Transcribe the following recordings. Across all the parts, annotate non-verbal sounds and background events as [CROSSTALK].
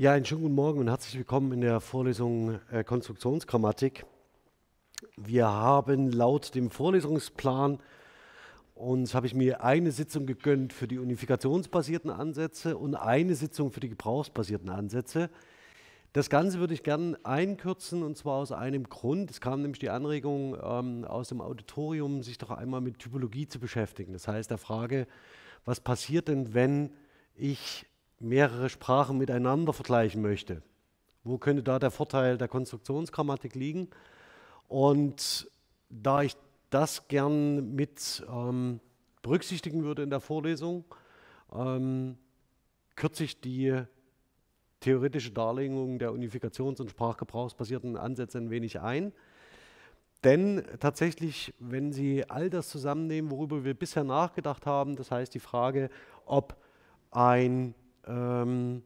Ja, einen schönen guten Morgen und herzlich willkommen in der Vorlesung äh, Konstruktionsgrammatik. Wir haben laut dem Vorlesungsplan uns, habe ich mir eine Sitzung gegönnt für die unifikationsbasierten Ansätze und eine Sitzung für die gebrauchsbasierten Ansätze. Das Ganze würde ich gerne einkürzen und zwar aus einem Grund. Es kam nämlich die Anregung ähm, aus dem Auditorium, sich doch einmal mit Typologie zu beschäftigen. Das heißt, der Frage, was passiert denn, wenn ich mehrere Sprachen miteinander vergleichen möchte. Wo könnte da der Vorteil der Konstruktionsgrammatik liegen? Und da ich das gern mit ähm, berücksichtigen würde in der Vorlesung, ähm, kürze ich die theoretische Darlegung der unifikations- und sprachgebrauchsbasierten Ansätze ein wenig ein. Denn tatsächlich, wenn Sie all das zusammennehmen, worüber wir bisher nachgedacht haben, das heißt die Frage, ob ein ähm,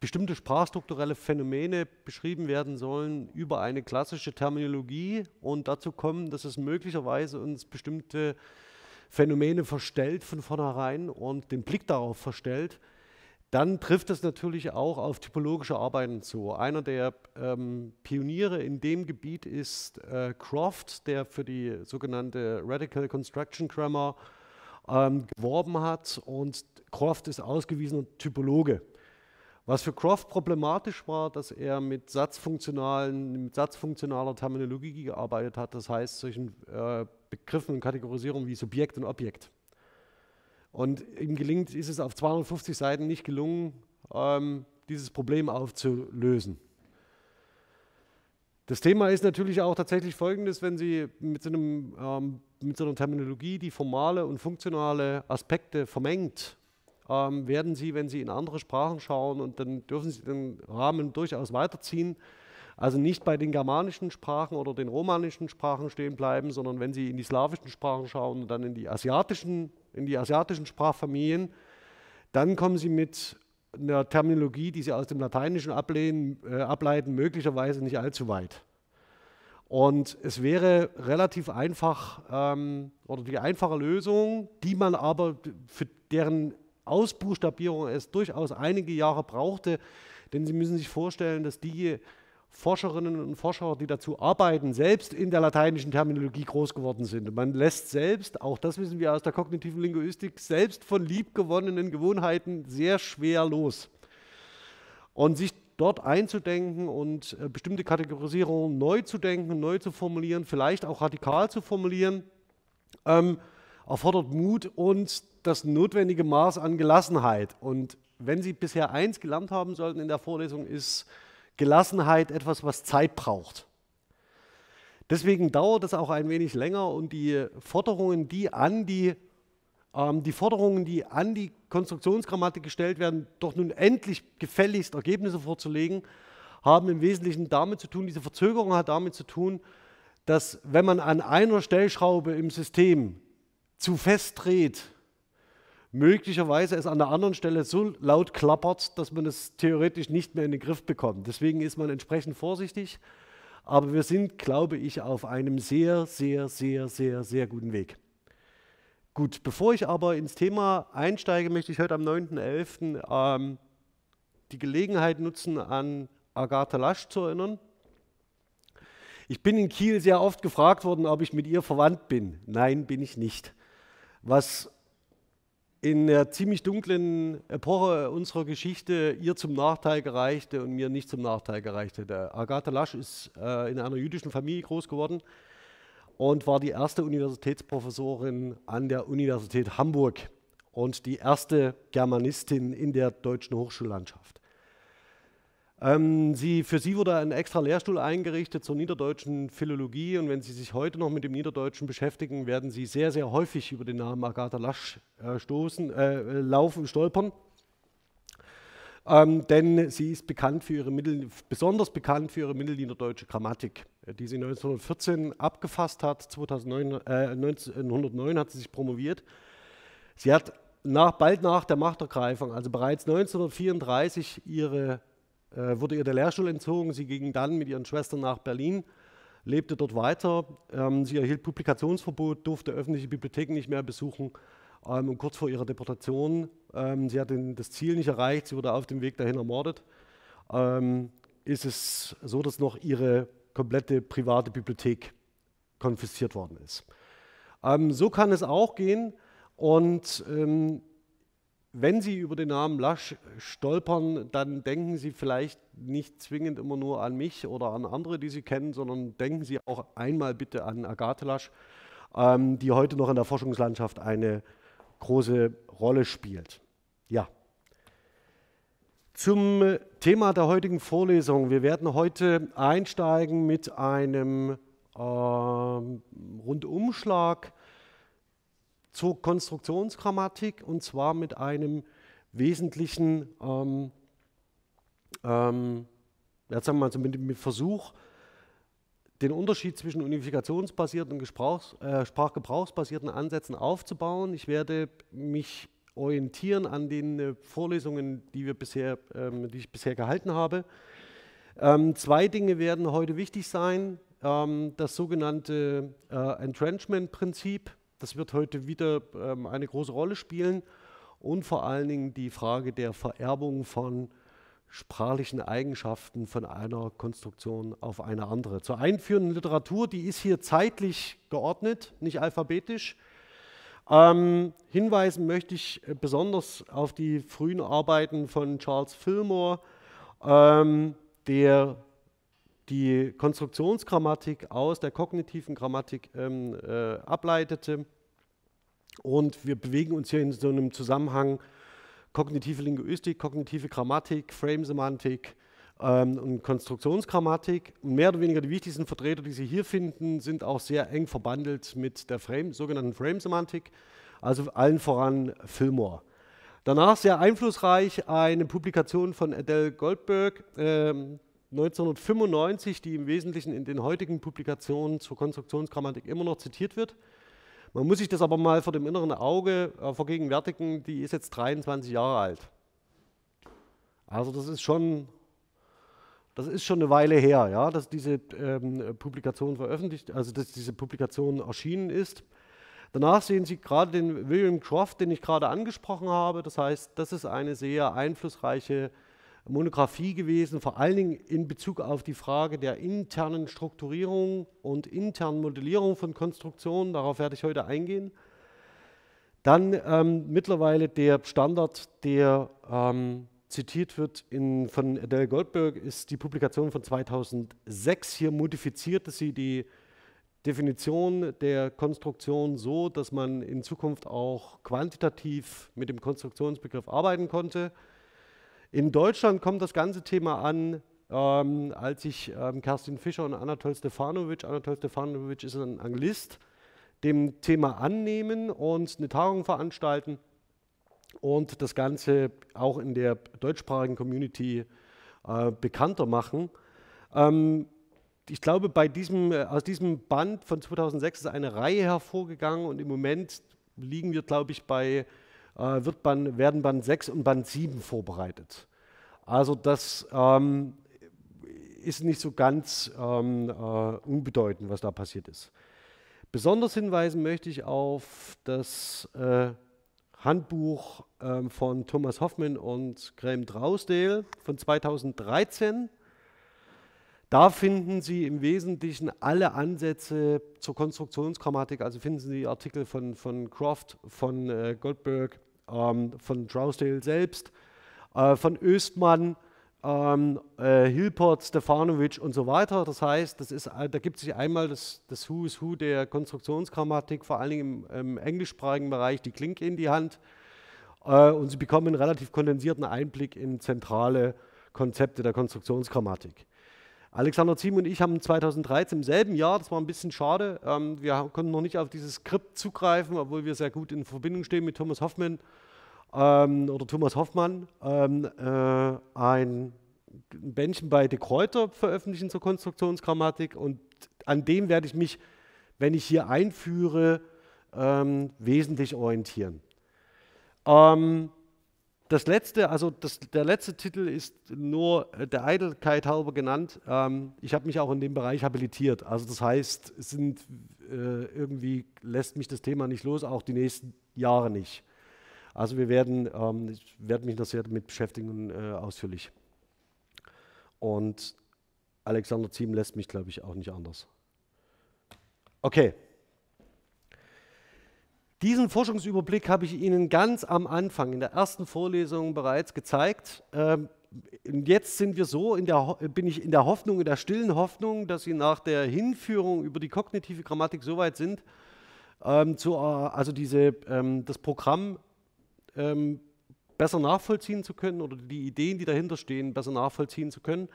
bestimmte sprachstrukturelle Phänomene beschrieben werden sollen über eine klassische Terminologie und dazu kommen, dass es möglicherweise uns bestimmte Phänomene verstellt von vornherein und den Blick darauf verstellt, dann trifft es natürlich auch auf typologische Arbeiten zu. Einer der ähm, Pioniere in dem Gebiet ist äh, Croft, der für die sogenannte Radical Construction Grammar ähm, geworben hat und Croft ist ausgewiesener Typologe. Was für Croft problematisch war, dass er mit, satzfunktionalen, mit satzfunktionaler Terminologie gearbeitet hat, das heißt solchen äh, Begriffen und Kategorisierungen wie Subjekt und Objekt. Und ihm gelingt, ist es auf 250 Seiten nicht gelungen, ähm, dieses Problem aufzulösen. Das Thema ist natürlich auch tatsächlich folgendes, wenn Sie mit so, einem, ähm, mit so einer Terminologie die formale und funktionale Aspekte vermengt, ähm, werden Sie, wenn Sie in andere Sprachen schauen, und dann dürfen Sie den Rahmen durchaus weiterziehen, also nicht bei den germanischen Sprachen oder den romanischen Sprachen stehen bleiben, sondern wenn Sie in die slawischen Sprachen schauen und dann in die asiatischen, in die asiatischen Sprachfamilien, dann kommen Sie mit einer Terminologie, die Sie aus dem Lateinischen ablehnen, äh, ableiten, möglicherweise nicht allzu weit. Und es wäre relativ einfach ähm, oder die einfache Lösung, die man aber für deren Ausbuchstabierung es durchaus einige Jahre brauchte. Denn Sie müssen sich vorstellen, dass die Forscherinnen und Forscher, die dazu arbeiten, selbst in der lateinischen Terminologie groß geworden sind. man lässt selbst, auch das wissen wir aus der kognitiven Linguistik, selbst von liebgewonnenen Gewohnheiten sehr schwer los. Und sich dort einzudenken und äh, bestimmte Kategorisierungen neu zu denken, neu zu formulieren, vielleicht auch radikal zu formulieren, ähm, erfordert Mut und das notwendige Maß an Gelassenheit. Und wenn Sie bisher eins gelernt haben sollten in der Vorlesung, ist Gelassenheit etwas, was Zeit braucht. Deswegen dauert es auch ein wenig länger und die Forderungen, die an die, ähm, die Forderungen, die an die Konstruktionsgrammatik gestellt werden, doch nun endlich gefälligst Ergebnisse vorzulegen, haben im Wesentlichen damit zu tun, diese Verzögerung hat damit zu tun, dass wenn man an einer Stellschraube im System zu fest dreht, möglicherweise es an der anderen Stelle so laut klappert, dass man es theoretisch nicht mehr in den Griff bekommt. Deswegen ist man entsprechend vorsichtig. Aber wir sind, glaube ich, auf einem sehr, sehr, sehr, sehr, sehr guten Weg. Gut, bevor ich aber ins Thema einsteige, möchte ich heute am 9.11. Ähm, die Gelegenheit nutzen, an Agatha Lasch zu erinnern. Ich bin in Kiel sehr oft gefragt worden, ob ich mit ihr verwandt bin. Nein, bin ich nicht. Was in der ziemlich dunklen Epoche unserer Geschichte ihr zum Nachteil gereichte und mir nicht zum Nachteil gereichte. Der Agatha Lasch ist äh, in einer jüdischen Familie groß geworden und war die erste Universitätsprofessorin an der Universität Hamburg und die erste Germanistin in der deutschen Hochschullandschaft. Ähm, sie, für sie wurde ein extra Lehrstuhl eingerichtet zur niederdeutschen Philologie und wenn Sie sich heute noch mit dem Niederdeutschen beschäftigen, werden Sie sehr, sehr häufig über den Namen Agatha Lasch äh, stoßen, äh, laufen, stolpern. Ähm, denn sie ist bekannt für ihre Mittel, besonders bekannt für ihre mittelniederdeutsche Grammatik, äh, die sie 1914 abgefasst hat. 2009, äh, 1909 hat sie sich promoviert. Sie hat nach, bald nach der Machtergreifung, also bereits 1934, ihre äh, wurde ihr der Lehrstuhl entzogen. Sie ging dann mit ihren Schwestern nach Berlin, lebte dort weiter. Ähm, sie erhielt Publikationsverbot, durfte öffentliche Bibliotheken nicht mehr besuchen. Ähm, und kurz vor ihrer Deportation, ähm, sie hat das Ziel nicht erreicht, sie wurde auf dem Weg dahin ermordet, ähm, ist es so, dass noch ihre komplette private Bibliothek konfisziert worden ist. Ähm, so kann es auch gehen. Und ähm, wenn Sie über den Namen Lasch stolpern, dann denken Sie vielleicht nicht zwingend immer nur an mich oder an andere, die Sie kennen, sondern denken Sie auch einmal bitte an Agathe Lasch, ähm, die heute noch in der Forschungslandschaft eine große Rolle spielt. Ja. Zum Thema der heutigen Vorlesung. Wir werden heute einsteigen mit einem äh, Rundumschlag zur Konstruktionsgrammatik und zwar mit einem wesentlichen, ähm, ähm, jetzt sagen wir mal, also mit, mit Versuch, den Unterschied zwischen unifikationsbasierten und äh, sprachgebrauchsbasierten Ansätzen aufzubauen. Ich werde mich orientieren an den äh, Vorlesungen, die, wir bisher, ähm, die ich bisher gehalten habe. Ähm, zwei Dinge werden heute wichtig sein. Ähm, das sogenannte äh, Entrenchment-Prinzip, das wird heute wieder ähm, eine große Rolle spielen und vor allen Dingen die Frage der Vererbung von sprachlichen Eigenschaften von einer Konstruktion auf eine andere. Zur einführenden Literatur, die ist hier zeitlich geordnet, nicht alphabetisch. Ähm, hinweisen möchte ich äh, besonders auf die frühen Arbeiten von Charles Fillmore, ähm, der die Konstruktionsgrammatik aus der kognitiven Grammatik ähm, äh, ableitete. Und wir bewegen uns hier in so einem Zusammenhang kognitive Linguistik, kognitive Grammatik, Frame-Semantik ähm, und Konstruktionsgrammatik. Und mehr oder weniger die wichtigsten Vertreter, die Sie hier finden, sind auch sehr eng verbandelt mit der Frame, sogenannten Frame-Semantik, also allen voran Fillmore. Danach sehr einflussreich eine Publikation von Adele Goldberg, ähm, 1995, die im Wesentlichen in den heutigen Publikationen zur Konstruktionsgrammatik immer noch zitiert wird. Man muss sich das aber mal vor dem inneren Auge äh, vergegenwärtigen, die ist jetzt 23 Jahre alt. Also das ist schon, das ist schon eine Weile her, ja, dass diese ähm, Publikation veröffentlicht, also dass diese Publikation erschienen ist. Danach sehen Sie gerade den William Croft, den ich gerade angesprochen habe. Das heißt, das ist eine sehr einflussreiche Monographie gewesen, vor allen Dingen in Bezug auf die Frage der internen Strukturierung und internen Modellierung von Konstruktionen. Darauf werde ich heute eingehen. Dann ähm, mittlerweile der Standard, der ähm, zitiert wird in, von Adele Goldberg, ist die Publikation von 2006. Hier modifizierte sie die Definition der Konstruktion so, dass man in Zukunft auch quantitativ mit dem Konstruktionsbegriff arbeiten konnte. In Deutschland kommt das ganze Thema an, ähm, als ich ähm, Kerstin Fischer und Anatol Stefanovic, Anatol Stefanovic ist ein Anglist, dem Thema annehmen und eine Tagung veranstalten und das Ganze auch in der deutschsprachigen Community äh, bekannter machen. Ähm, ich glaube, bei diesem, äh, aus diesem Band von 2006 ist eine Reihe hervorgegangen und im Moment liegen wir, glaube ich, bei äh, wird Band, werden Band 6 und Band 7 vorbereitet. Also das ähm, ist nicht so ganz ähm, äh, unbedeutend, was da passiert ist. Besonders hinweisen möchte ich auf das äh, Handbuch äh, von Thomas Hoffmann und Graham Drausdale von 2013. Da finden Sie im Wesentlichen alle Ansätze zur Konstruktionsgrammatik, also finden Sie die Artikel von, von Croft, von äh, Goldberg, ähm, von Trousdale selbst, äh, von Östmann, ähm, äh, Hilport, Stefanovic und so weiter. Das heißt, das ist, äh, da gibt sich einmal das, das Who is Who der Konstruktionsgrammatik, vor allen Dingen im, im englischsprachigen Bereich, die Klinke in die Hand. und Sie bekommen einen relativ kondensierten Einblick in zentrale Konzepte der Konstruktionsgrammatik. Alexander Ziem und ich haben 2013 im selben Jahr, das war ein bisschen schade, ähm, wir konnten noch nicht auf dieses Skript zugreifen, obwohl wir sehr gut in Verbindung stehen mit Thomas Hoffmann ähm, oder Thomas Hoffmann, ähm, äh, ein Bändchen bei De Kräuter veröffentlichen zur Konstruktionsgrammatik und an dem werde ich mich, wenn ich hier einführe, ähm, wesentlich orientieren. Ähm, das letzte, also das, der letzte Titel ist nur äh, der Eitelkeit halber genannt. Ähm, ich habe mich auch in dem Bereich habilitiert. Also das heißt, sind, äh, irgendwie lässt mich das Thema nicht los, auch die nächsten Jahre nicht. Also wir werden, ähm, ich werde mich noch sehr damit beschäftigen, äh, ausführlich. Und Alexander Ziem lässt mich, glaube ich, auch nicht anders. Okay. Diesen Forschungsüberblick habe ich Ihnen ganz am Anfang in der ersten Vorlesung bereits gezeigt. Ähm, jetzt sind wir so der, bin ich in der Hoffnung, in der stillen Hoffnung, dass Sie nach der Hinführung über die kognitive Grammatik so weit sind, ähm, zu, äh, also diese, ähm, das Programm ähm, besser nachvollziehen zu können oder die Ideen, die dahinter stehen, besser nachvollziehen zu können.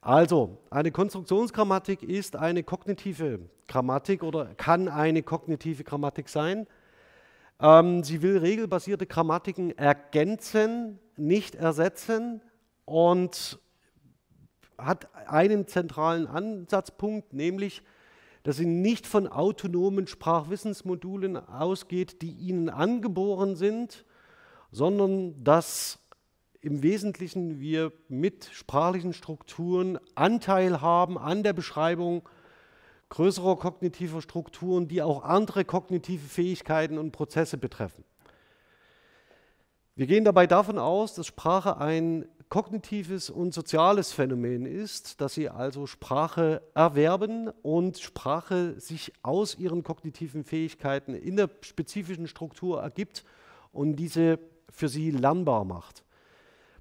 Also, eine Konstruktionsgrammatik ist eine kognitive Grammatik oder kann eine kognitive Grammatik sein. Ähm, sie will regelbasierte Grammatiken ergänzen, nicht ersetzen und hat einen zentralen Ansatzpunkt, nämlich, dass sie nicht von autonomen Sprachwissensmodulen ausgeht, die ihnen angeboren sind, sondern dass im Wesentlichen wir mit sprachlichen Strukturen Anteil haben an der Beschreibung größere kognitive Strukturen, die auch andere kognitive Fähigkeiten und Prozesse betreffen. Wir gehen dabei davon aus, dass Sprache ein kognitives und soziales Phänomen ist, dass sie also Sprache erwerben und Sprache sich aus ihren kognitiven Fähigkeiten in der spezifischen Struktur ergibt und diese für sie lernbar macht.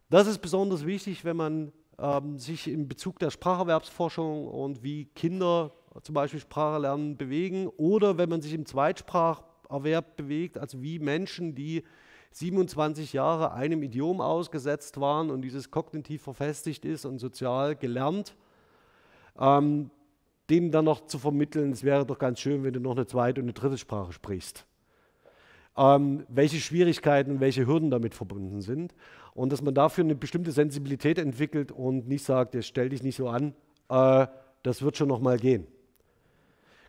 Das ist besonders wichtig, wenn man ähm, sich in Bezug der Spracherwerbsforschung und wie Kinder zum Beispiel Sprache lernen, bewegen oder wenn man sich im Zweitspracherwerb bewegt, also wie Menschen, die 27 Jahre einem Idiom ausgesetzt waren und dieses kognitiv verfestigt ist und sozial gelernt, ähm, denen dann noch zu vermitteln, es wäre doch ganz schön, wenn du noch eine zweite und eine dritte Sprache sprichst. Ähm, welche Schwierigkeiten und welche Hürden damit verbunden sind und dass man dafür eine bestimmte Sensibilität entwickelt und nicht sagt, jetzt stell dich nicht so an, äh, das wird schon noch mal gehen.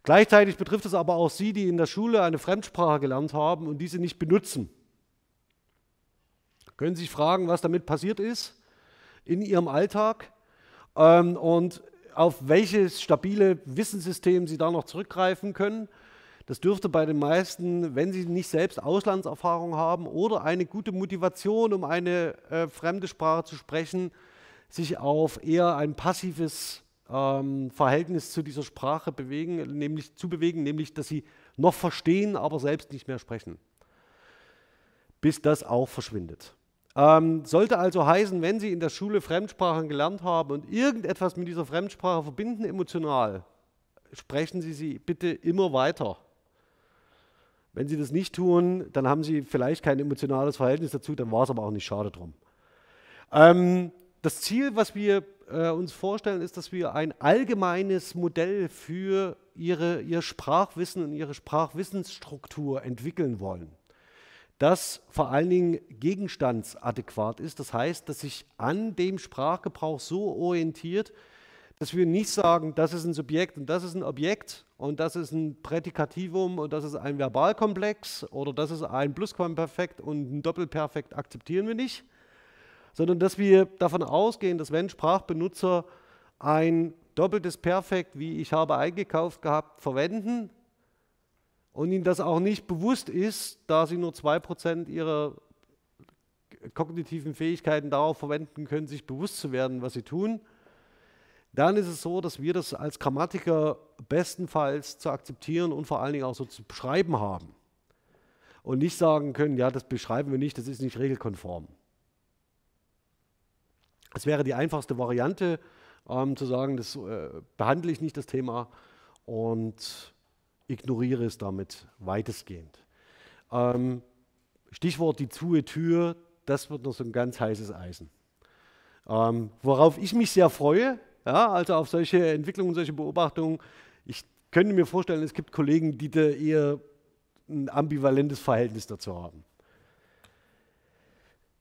Gleichzeitig betrifft es aber auch sie, die in der Schule eine Fremdsprache gelernt haben und diese nicht benutzen. Können Sie sich fragen, was damit passiert ist in Ihrem Alltag ähm, und auf welches stabile Wissenssystem Sie da noch zurückgreifen können? Das dürfte bei den meisten, wenn sie nicht selbst Auslandserfahrung haben oder eine gute Motivation, um eine äh, fremde Sprache zu sprechen, sich auf eher ein passives ähm, Verhältnis zu dieser Sprache bewegen, nämlich zu bewegen, nämlich dass sie noch verstehen, aber selbst nicht mehr sprechen, bis das auch verschwindet. Ähm, sollte also heißen, wenn Sie in der Schule Fremdsprachen gelernt haben und irgendetwas mit dieser Fremdsprache verbinden emotional, sprechen Sie sie bitte immer weiter. Wenn Sie das nicht tun, dann haben Sie vielleicht kein emotionales Verhältnis dazu, dann war es aber auch nicht schade drum. Ähm, das Ziel, was wir äh, uns vorstellen, ist, dass wir ein allgemeines Modell für ihre, ihr Sprachwissen und ihre Sprachwissensstruktur entwickeln wollen, das vor allen Dingen gegenstandsadäquat ist. Das heißt, dass sich an dem Sprachgebrauch so orientiert, dass wir nicht sagen, das ist ein Subjekt und das ist ein Objekt und das ist ein Prädikativum und das ist ein Verbalkomplex oder das ist ein Plusquamperfekt und ein Doppelperfekt akzeptieren wir nicht, sondern dass wir davon ausgehen, dass wenn Sprachbenutzer ein doppeltes Perfekt, wie ich habe eingekauft gehabt, verwenden und ihnen das auch nicht bewusst ist, da sie nur 2% ihrer kognitiven Fähigkeiten darauf verwenden können, sich bewusst zu werden, was sie tun, dann ist es so, dass wir das als Grammatiker bestenfalls zu akzeptieren und vor allen Dingen auch so zu beschreiben haben. Und nicht sagen können, ja, das beschreiben wir nicht, das ist nicht regelkonform. Es wäre die einfachste Variante, ähm, zu sagen, das äh, behandle ich nicht das Thema und ignoriere es damit weitestgehend. Ähm, Stichwort die zue Tür, das wird noch so ein ganz heißes Eisen. Ähm, worauf ich mich sehr freue, ja, also auf solche Entwicklungen, solche Beobachtungen. Ich könnte mir vorstellen, es gibt Kollegen, die da eher ein ambivalentes Verhältnis dazu haben.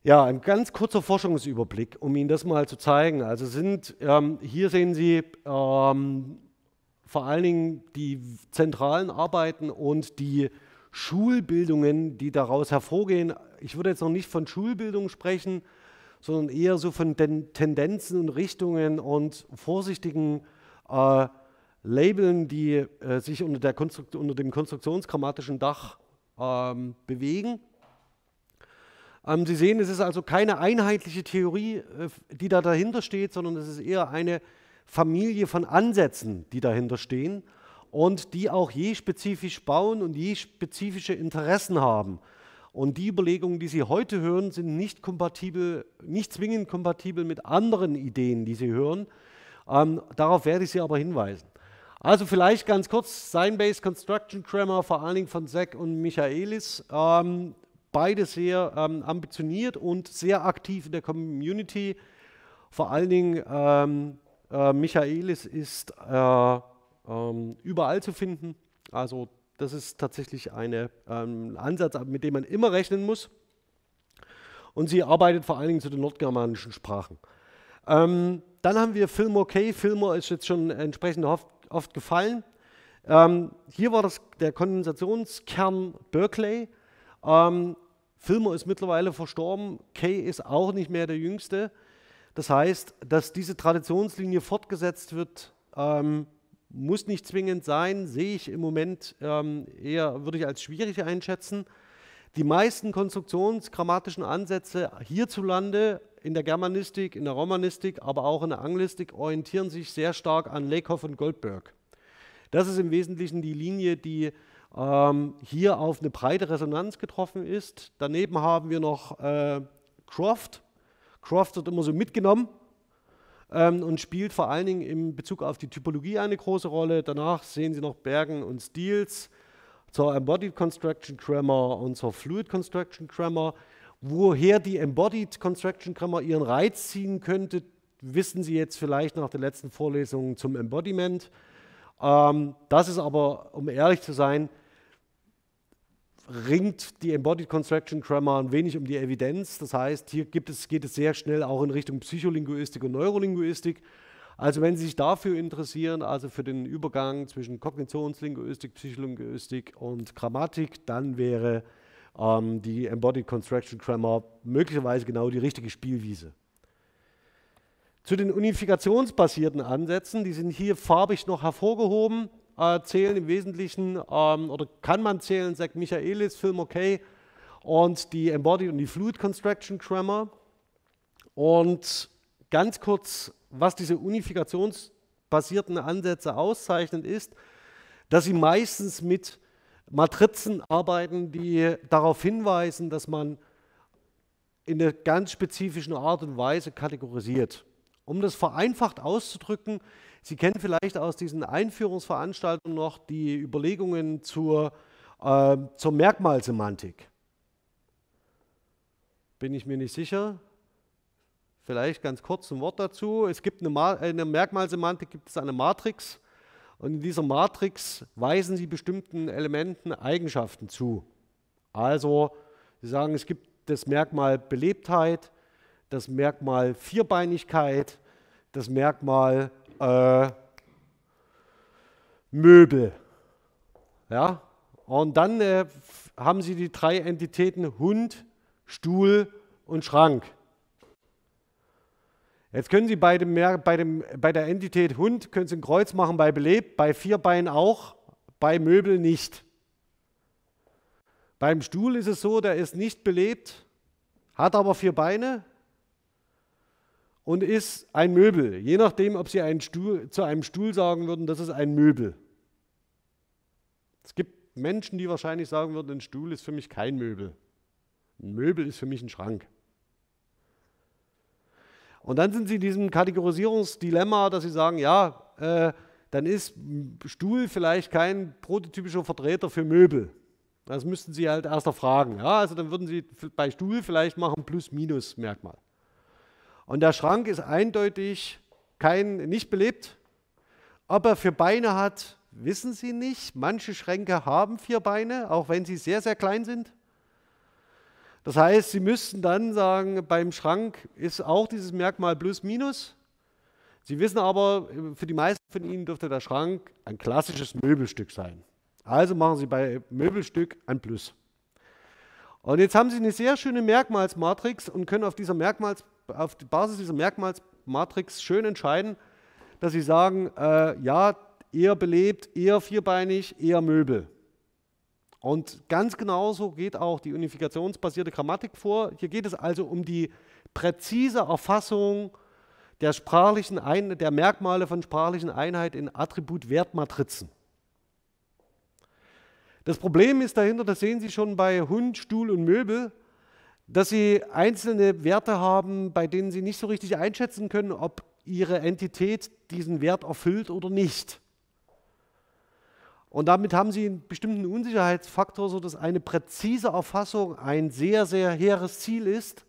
Ja, ein ganz kurzer Forschungsüberblick, um Ihnen das mal zu zeigen. Also sind, ähm, hier sehen Sie ähm, vor allen Dingen die zentralen Arbeiten und die Schulbildungen, die daraus hervorgehen. Ich würde jetzt noch nicht von Schulbildung sprechen, sondern eher so von den Tendenzen und Richtungen und vorsichtigen äh, Labeln, die äh, sich unter, unter, dem konstruktionsgrammatischen Dach ähm, bewegen. Ähm, Sie sehen, es ist also keine einheitliche Theorie, äh, die da dahinter steht, sondern es ist eher eine Familie von Ansätzen, die dahinter stehen und die auch je spezifisch bauen und je spezifische Interessen haben. Und die Überlegungen, die Sie heute hören, sind nicht kompatibel, nicht zwingend kompatibel mit anderen Ideen, die Sie hören. Ähm, darauf werde ich Sie aber hinweisen. Also vielleicht ganz kurz, Sign-Based Construction Grammar, vor allen Dingen von Zack und Michaelis. Ähm, beide sehr ähm, ambitioniert und sehr aktiv in der Community. Vor allen Dingen ähm, äh, Michaelis ist äh, ähm, überall zu finden. Also das ist tatsächlich ein ähm, Ansatz, mit dem man immer rechnen muss. Und sie arbeitet vor allen Dingen zu den nordgermanischen Sprachen. Ähm, dann haben wir Fillmore Kay. Fillmore ist jetzt schon entsprechend oft, oft gefallen. Ähm, hier war das der Kondensationskern Berkeley. Ähm, Filmer ist mittlerweile verstorben, Kay ist auch nicht mehr der Jüngste. Das heißt, dass diese Traditionslinie fortgesetzt wird, ähm, muss nicht zwingend sein, sehe ich im Moment ähm, eher, würde ich als schwierig einschätzen. Die meisten konstruktionsgrammatischen Ansätze hierzulande in der Germanistik, in der Romanistik, aber auch in der Anglistik orientieren sich sehr stark an Lakoff und Goldberg. Das ist im Wesentlichen die Linie, die ähm, hier auf eine breite Resonanz getroffen ist. Daneben haben wir noch äh, Croft. Croft wird immer so mitgenommen ähm, und spielt vor allen Dingen in Bezug auf die Typologie eine große Rolle. Danach sehen Sie noch Bergen und Steels zur Embodied Construction Grammar und zur Fluid Construction Grammar. Woher die Embodied Construction Grammar ihren Reiz ziehen könnte, wissen Sie jetzt vielleicht nach der letzten Vorlesung zum Embodiment. Ähm, das ist aber, um ehrlich zu sein, ringt die Embodied Construction Grammar ein wenig um die Evidenz. Das heißt, hier es, geht es sehr schnell auch in Richtung Psycholinguistik und Neurolinguistik. Also wenn Sie sich dafür interessieren, also für den Übergang zwischen Kognitionslinguistik, Psycholinguistik und Grammatik, dann wäre ähm, die Embodied Construction Grammar möglicherweise genau die richtige Spielwiese. Zu den unifikationsbasierten Ansätzen, die sind hier farbig noch hervorgehoben äh, zählen im Wesentlichen, ähm, oder kann man zählen, sagt Michaelis, Film okay, und die Embodied und die Fluid Construction Grammar. Und ganz kurz, was diese unifikationsbasierten Ansätze auszeichnet, ist, dass sie meistens mit Matrizen arbeiten, die darauf hinweisen, dass man in einer ganz spezifischen Art und Weise kategorisiert. Um das vereinfacht auszudrücken, Sie kennen vielleicht aus diesen Einführungsveranstaltungen noch die Überlegungen zur, äh, zur Merkmalsemantik. Bin ich mir nicht sicher. Vielleicht ganz kurz ein Wort dazu. Es gibt eine, eine Merkmalsemantik, gibt es eine Matrix. Und in dieser Matrix weisen Sie bestimmten Elementen Eigenschaften zu. Also, Sie sagen, es gibt das Merkmal Belebtheit, das Merkmal Vierbeinigkeit, das Merkmal äh, Möbel. Ja? Und dann äh, haben sie die drei Entitäten Hund, Stuhl und Schrank. Jetzt können Sie bei, dem, bei, dem, bei der Entität Hund können Sie ein Kreuz machen bei Belebt, bei Vierbein auch, bei Möbel nicht. Beim Stuhl ist es so, der ist nicht belebt, hat aber vier Beine, und ist ein Möbel. Je nachdem, ob Sie einen Stuhl, zu einem Stuhl sagen würden, das ist ein Möbel. Es gibt Menschen, die wahrscheinlich sagen würden, ein Stuhl ist für mich kein Möbel. Ein Möbel ist für mich ein Schrank. Und dann sind Sie in diesem Kategorisierungsdilemma, dass Sie sagen, ja, äh, dann ist Stuhl vielleicht kein prototypischer Vertreter für Möbel. Das müssten Sie halt erst erfragen. Ja, also dann würden Sie bei Stuhl vielleicht machen Plus-Minus-Merkmal. Und der Schrank ist eindeutig kein, nicht belebt. Ob er vier Beine hat, wissen Sie nicht. Manche Schränke haben vier Beine, auch wenn sie sehr, sehr klein sind. Das heißt, Sie müssten dann sagen, beim Schrank ist auch dieses Merkmal plus minus. Sie wissen aber, für die meisten von Ihnen dürfte der Schrank ein klassisches Möbelstück sein. Also machen Sie bei Möbelstück ein Plus. Und jetzt haben Sie eine sehr schöne Merkmalsmatrix und können auf dieser Merkmalsmatrix auf die Basis dieser Merkmalsmatrix schön entscheiden, dass sie sagen, äh, ja, eher belebt, eher vierbeinig, eher Möbel. Und ganz genauso geht auch die unifikationsbasierte Grammatik vor. Hier geht es also um die präzise Erfassung der, sprachlichen Ein der Merkmale von sprachlichen Einheit in Attribut-Wertmatrizen. Das Problem ist dahinter, das sehen Sie schon bei Hund, Stuhl und Möbel, dass sie einzelne Werte haben, bei denen sie nicht so richtig einschätzen können, ob ihre Entität diesen Wert erfüllt oder nicht. Und damit haben sie einen bestimmten Unsicherheitsfaktor, sodass eine präzise Erfassung ein sehr, sehr hehres Ziel ist,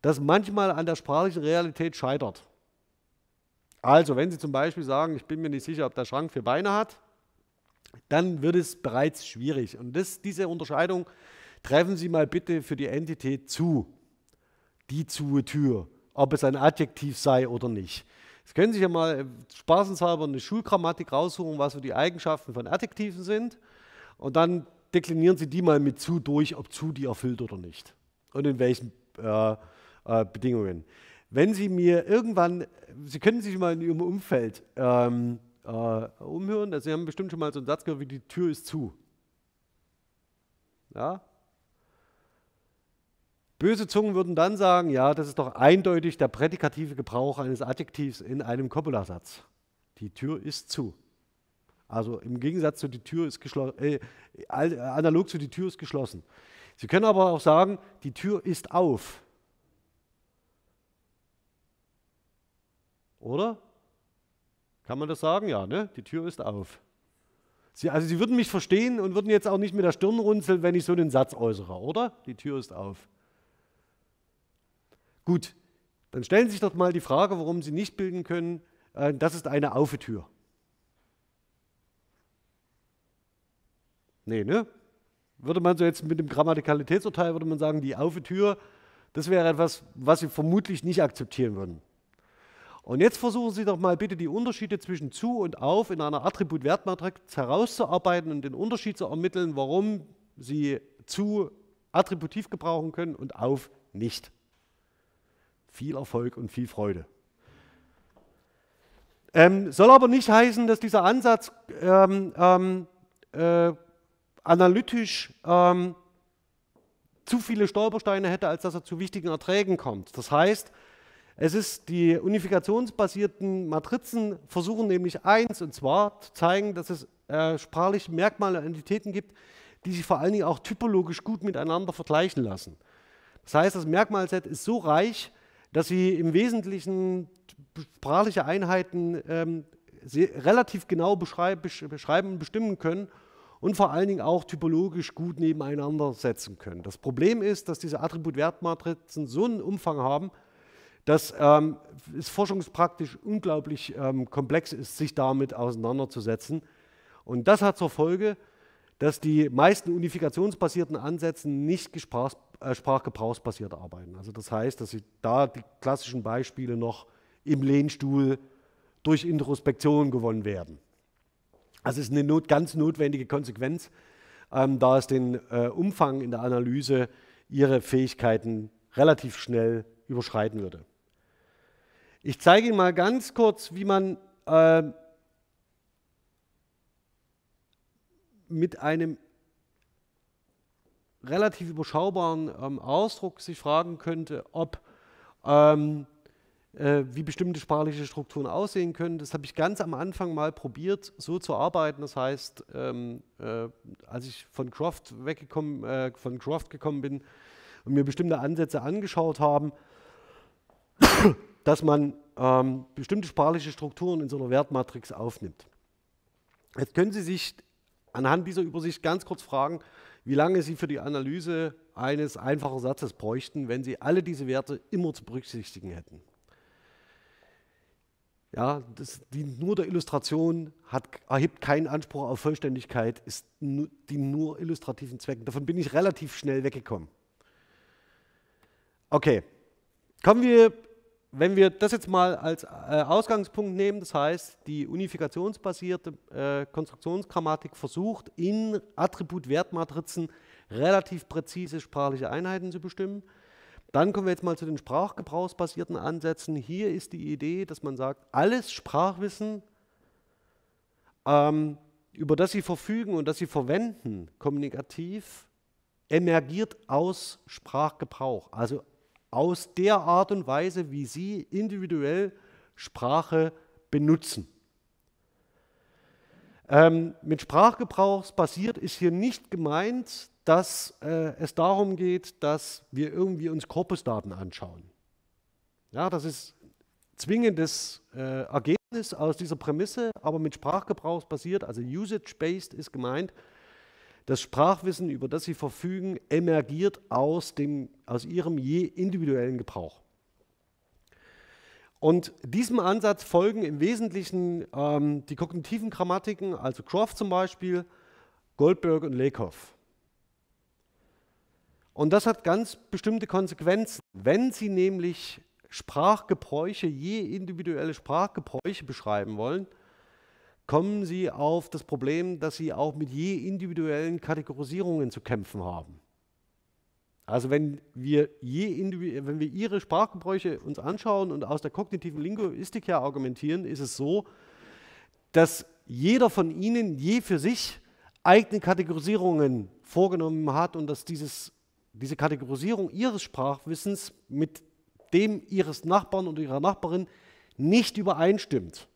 das manchmal an der sprachlichen Realität scheitert. Also, wenn Sie zum Beispiel sagen, ich bin mir nicht sicher, ob der Schrank vier Beine hat, dann wird es bereits schwierig. Und das, diese Unterscheidung treffen Sie mal bitte für die Entität zu, die zu Tür, ob es ein Adjektiv sei oder nicht. Jetzt können Sie sich ja mal äh, spaßenshalber eine Schulgrammatik raussuchen, was so die Eigenschaften von Adjektiven sind. Und dann deklinieren Sie die mal mit zu durch, ob zu die erfüllt oder nicht. Und in welchen äh, äh, Bedingungen. Wenn Sie mir irgendwann, Sie können sich mal in Ihrem Umfeld ähm, äh, umhören, also Sie haben bestimmt schon mal so einen Satz gehört, wie die Tür ist zu. Ja, Böse Zungen würden dann sagen, ja, das ist doch eindeutig der prädikative Gebrauch eines Adjektivs in einem Kopularsatz. Die Tür ist zu. Also im Gegensatz zu die Tür ist geschlossen, äh, analog zu die Tür ist geschlossen. Sie können aber auch sagen, die Tür ist auf. Oder? Kann man das sagen? Ja, ne? Die Tür ist auf. Sie, also Sie würden mich verstehen und würden jetzt auch nicht mit der Stirn runzeln, wenn ich so einen Satz äußere, oder? Die Tür ist auf. Gut, dann stellen Sie sich doch mal die Frage, warum Sie nicht bilden können. Äh, das ist eine Aufetür. Nee, ne? Würde man so jetzt mit dem Grammatikalitätsurteil, würde man sagen, die Aufetür, das wäre etwas, was Sie vermutlich nicht akzeptieren würden. Und jetzt versuchen Sie doch mal bitte die Unterschiede zwischen zu und auf in einer Attributwertmatrix herauszuarbeiten und den Unterschied zu ermitteln, warum Sie zu attributiv gebrauchen können und auf nicht. Viel Erfolg und viel Freude. Ähm, soll aber nicht heißen, dass dieser Ansatz ähm, ähm, äh, analytisch ähm, zu viele Stolpersteine hätte, als dass er zu wichtigen Erträgen kommt. Das heißt, es ist die unifikationsbasierten Matrizen versuchen nämlich eins, und zwar zu zeigen, dass es äh, sprachliche Merkmale, und Entitäten gibt, die sich vor allen Dingen auch typologisch gut miteinander vergleichen lassen. Das heißt, das Merkmalset ist so reich, dass sie im Wesentlichen sprachliche Einheiten ähm, relativ genau beschreiben und bestimmen können und vor allen Dingen auch typologisch gut nebeneinander setzen können. Das Problem ist, dass diese Attribut-Wertmatrizen so einen Umfang haben, dass ähm, es forschungspraktisch unglaublich ähm, komplex ist, sich damit auseinanderzusetzen. Und das hat zur Folge, dass die meisten unifikationsbasierten Ansätze nicht äh, sprachgebrauchsbasiert arbeiten. Also das heißt, dass ich da die klassischen Beispiele noch im Lehnstuhl durch Introspektion gewonnen werden. Also es ist eine not ganz notwendige Konsequenz, ähm, da es den äh, Umfang in der Analyse ihre Fähigkeiten relativ schnell überschreiten würde. Ich zeige Ihnen mal ganz kurz, wie man äh, mit einem relativ überschaubaren ähm, Ausdruck sich fragen könnte, ob ähm, äh, wie bestimmte sprachliche Strukturen aussehen können. Das habe ich ganz am Anfang mal probiert, so zu arbeiten. Das heißt, ähm, äh, als ich von Croft weggekommen, äh, von Croft gekommen bin und mir bestimmte Ansätze angeschaut haben, [COUGHS] dass man ähm, bestimmte sprachliche Strukturen in so einer Wertmatrix aufnimmt. Jetzt können Sie sich anhand dieser Übersicht ganz kurz fragen, wie lange Sie für die Analyse eines einfachen Satzes bräuchten, wenn Sie alle diese Werte immer zu berücksichtigen hätten. Ja, das dient nur der Illustration, hat, erhebt keinen Anspruch auf Vollständigkeit, ist nur, dient nur illustrativen Zwecken. Davon bin ich relativ schnell weggekommen. Okay, kommen wir wenn wir das jetzt mal als äh, Ausgangspunkt nehmen, das heißt, die unifikationsbasierte äh, Konstruktionsgrammatik versucht, in Attribut-Wertmatrizen relativ präzise sprachliche Einheiten zu bestimmen. Dann kommen wir jetzt mal zu den sprachgebrauchsbasierten Ansätzen. Hier ist die Idee, dass man sagt, alles Sprachwissen, ähm, über das Sie verfügen und das Sie verwenden, kommunikativ, emergiert aus Sprachgebrauch. Also aus der Art und Weise, wie sie individuell Sprache benutzen. Ähm, mit Sprachgebrauchsbasiert ist hier nicht gemeint, dass äh, es darum geht, dass wir irgendwie uns Korpusdaten anschauen. Ja, das ist zwingendes äh, Ergebnis aus dieser Prämisse, aber mit Sprachgebrauchsbasiert, also usage-based ist gemeint, das Sprachwissen, über das sie verfügen, emergiert aus, dem, aus ihrem je individuellen Gebrauch. Und diesem Ansatz folgen im Wesentlichen ähm, die kognitiven Grammatiken, also Croft zum Beispiel, Goldberg und Lakoff. Und das hat ganz bestimmte Konsequenzen. Wenn Sie nämlich Sprachgebräuche, je individuelle Sprachgebräuche beschreiben wollen, kommen sie auf das Problem, dass sie auch mit je individuellen Kategorisierungen zu kämpfen haben. Also wenn wir, je wenn wir ihre Sprachgebräuche uns anschauen und aus der kognitiven Linguistik her argumentieren, ist es so, dass jeder von ihnen je für sich eigene Kategorisierungen vorgenommen hat und dass dieses, diese Kategorisierung ihres Sprachwissens mit dem ihres Nachbarn und ihrer Nachbarin nicht übereinstimmt.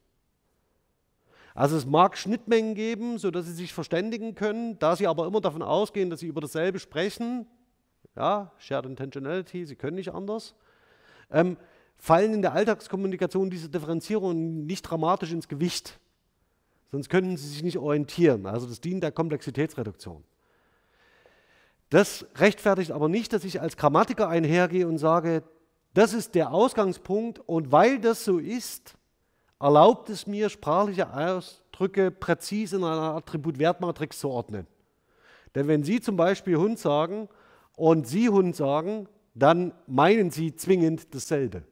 Also es mag Schnittmengen geben, sodass sie sich verständigen können, da sie aber immer davon ausgehen, dass sie über dasselbe sprechen, ja, Shared Intentionality, sie können nicht anders, ähm, fallen in der Alltagskommunikation diese Differenzierungen nicht dramatisch ins Gewicht. Sonst könnten sie sich nicht orientieren. Also das dient der Komplexitätsreduktion. Das rechtfertigt aber nicht, dass ich als Grammatiker einhergehe und sage, das ist der Ausgangspunkt und weil das so ist, erlaubt es mir, sprachliche Ausdrücke präzise in einer Attribut-Wertmatrix zu ordnen. Denn wenn Sie zum Beispiel Hund sagen und Sie Hund sagen, dann meinen Sie zwingend dasselbe.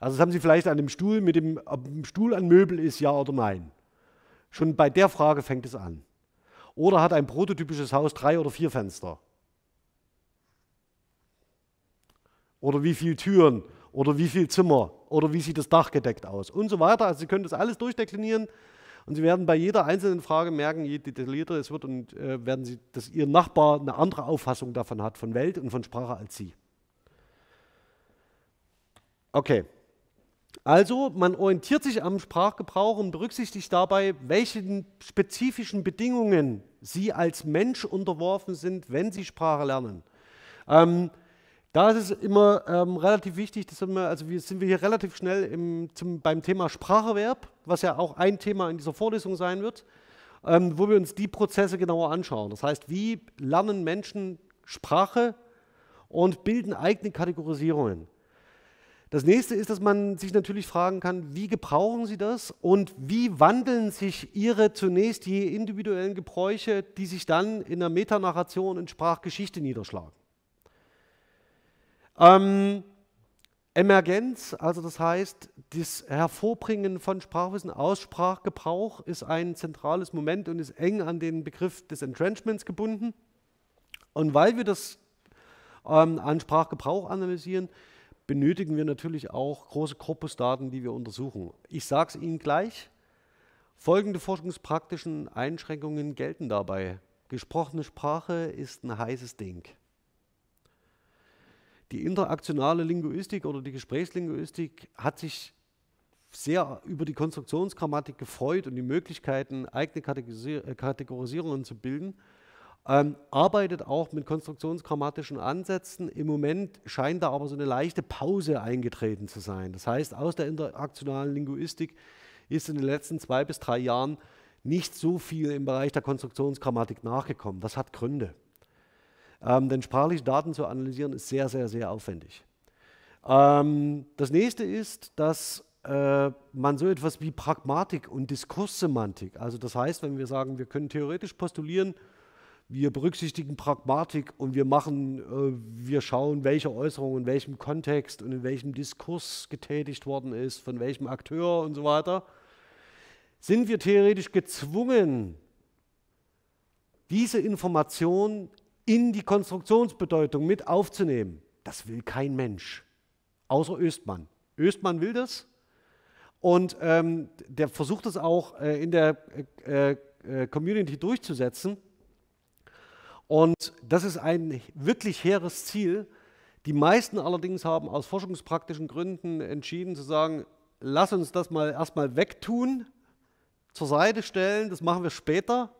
Also das haben Sie vielleicht an dem Stuhl, mit dem, ob ein Stuhl ein Möbel ist, ja oder nein. Schon bei der Frage fängt es an. Oder hat ein prototypisches Haus drei oder vier Fenster? Oder wie viele Türen? oder wie viel Zimmer oder wie sieht das Dach gedeckt aus und so weiter. Also Sie können das alles durchdeklinieren und Sie werden bei jeder einzelnen Frage merken, je detaillierter es wird und äh, werden Sie, dass Ihr Nachbar eine andere Auffassung davon hat, von Welt und von Sprache als Sie. Okay. Also, man orientiert sich am Sprachgebrauch und berücksichtigt dabei, welchen spezifischen Bedingungen Sie als Mensch unterworfen sind, wenn Sie Sprache lernen. Ähm, da ist es immer ähm, relativ wichtig, das sind wir, also wir, sind wir hier relativ schnell im, zum, beim Thema Spracherwerb, was ja auch ein Thema in dieser Vorlesung sein wird, ähm, wo wir uns die Prozesse genauer anschauen. Das heißt, wie lernen Menschen Sprache und bilden eigene Kategorisierungen. Das nächste ist, dass man sich natürlich fragen kann, wie gebrauchen sie das und wie wandeln sich ihre zunächst je individuellen Gebräuche, die sich dann in der Metanarration in Sprachgeschichte niederschlagen. Ähm, Emergenz, also das heißt, das Hervorbringen von Sprachwissen aus Sprachgebrauch ist ein zentrales Moment und ist eng an den Begriff des Entrenchments gebunden. Und weil wir das ähm, an Sprachgebrauch analysieren, benötigen wir natürlich auch große Korpusdaten, die wir untersuchen. Ich sage es Ihnen gleich. Folgende forschungspraktischen Einschränkungen gelten dabei. Gesprochene Sprache ist ein heißes Ding. Die interaktionale Linguistik oder die Gesprächslinguistik hat sich sehr über die Konstruktionsgrammatik gefreut und die Möglichkeiten, eigene äh, Kategorisierungen zu bilden. Ähm, arbeitet auch mit konstruktionsgrammatischen Ansätzen. Im Moment scheint da aber so eine leichte Pause eingetreten zu sein. Das heißt, aus der interaktionalen Linguistik ist in den letzten zwei bis drei Jahren nicht so viel im Bereich der Konstruktionsgrammatik nachgekommen. Das hat Gründe. Ähm, denn sprachliche Daten zu analysieren ist sehr, sehr, sehr aufwendig. Ähm, das nächste ist, dass äh, man so etwas wie Pragmatik und Diskurssemantik, also das heißt, wenn wir sagen, wir können theoretisch postulieren, wir berücksichtigen Pragmatik und wir machen, äh, wir schauen, welche Äußerung in welchem Kontext und in welchem Diskurs getätigt worden ist, von welchem Akteur und so weiter, sind wir theoretisch gezwungen, diese Information in die Konstruktionsbedeutung mit aufzunehmen. Das will kein Mensch, außer Östmann. Östmann will das und ähm, der versucht es auch äh, in der äh, äh, Community durchzusetzen. Und das ist ein wirklich hehres Ziel. Die meisten allerdings haben aus forschungspraktischen Gründen entschieden zu sagen, lass uns das mal erstmal wegtun, zur Seite stellen, das machen wir später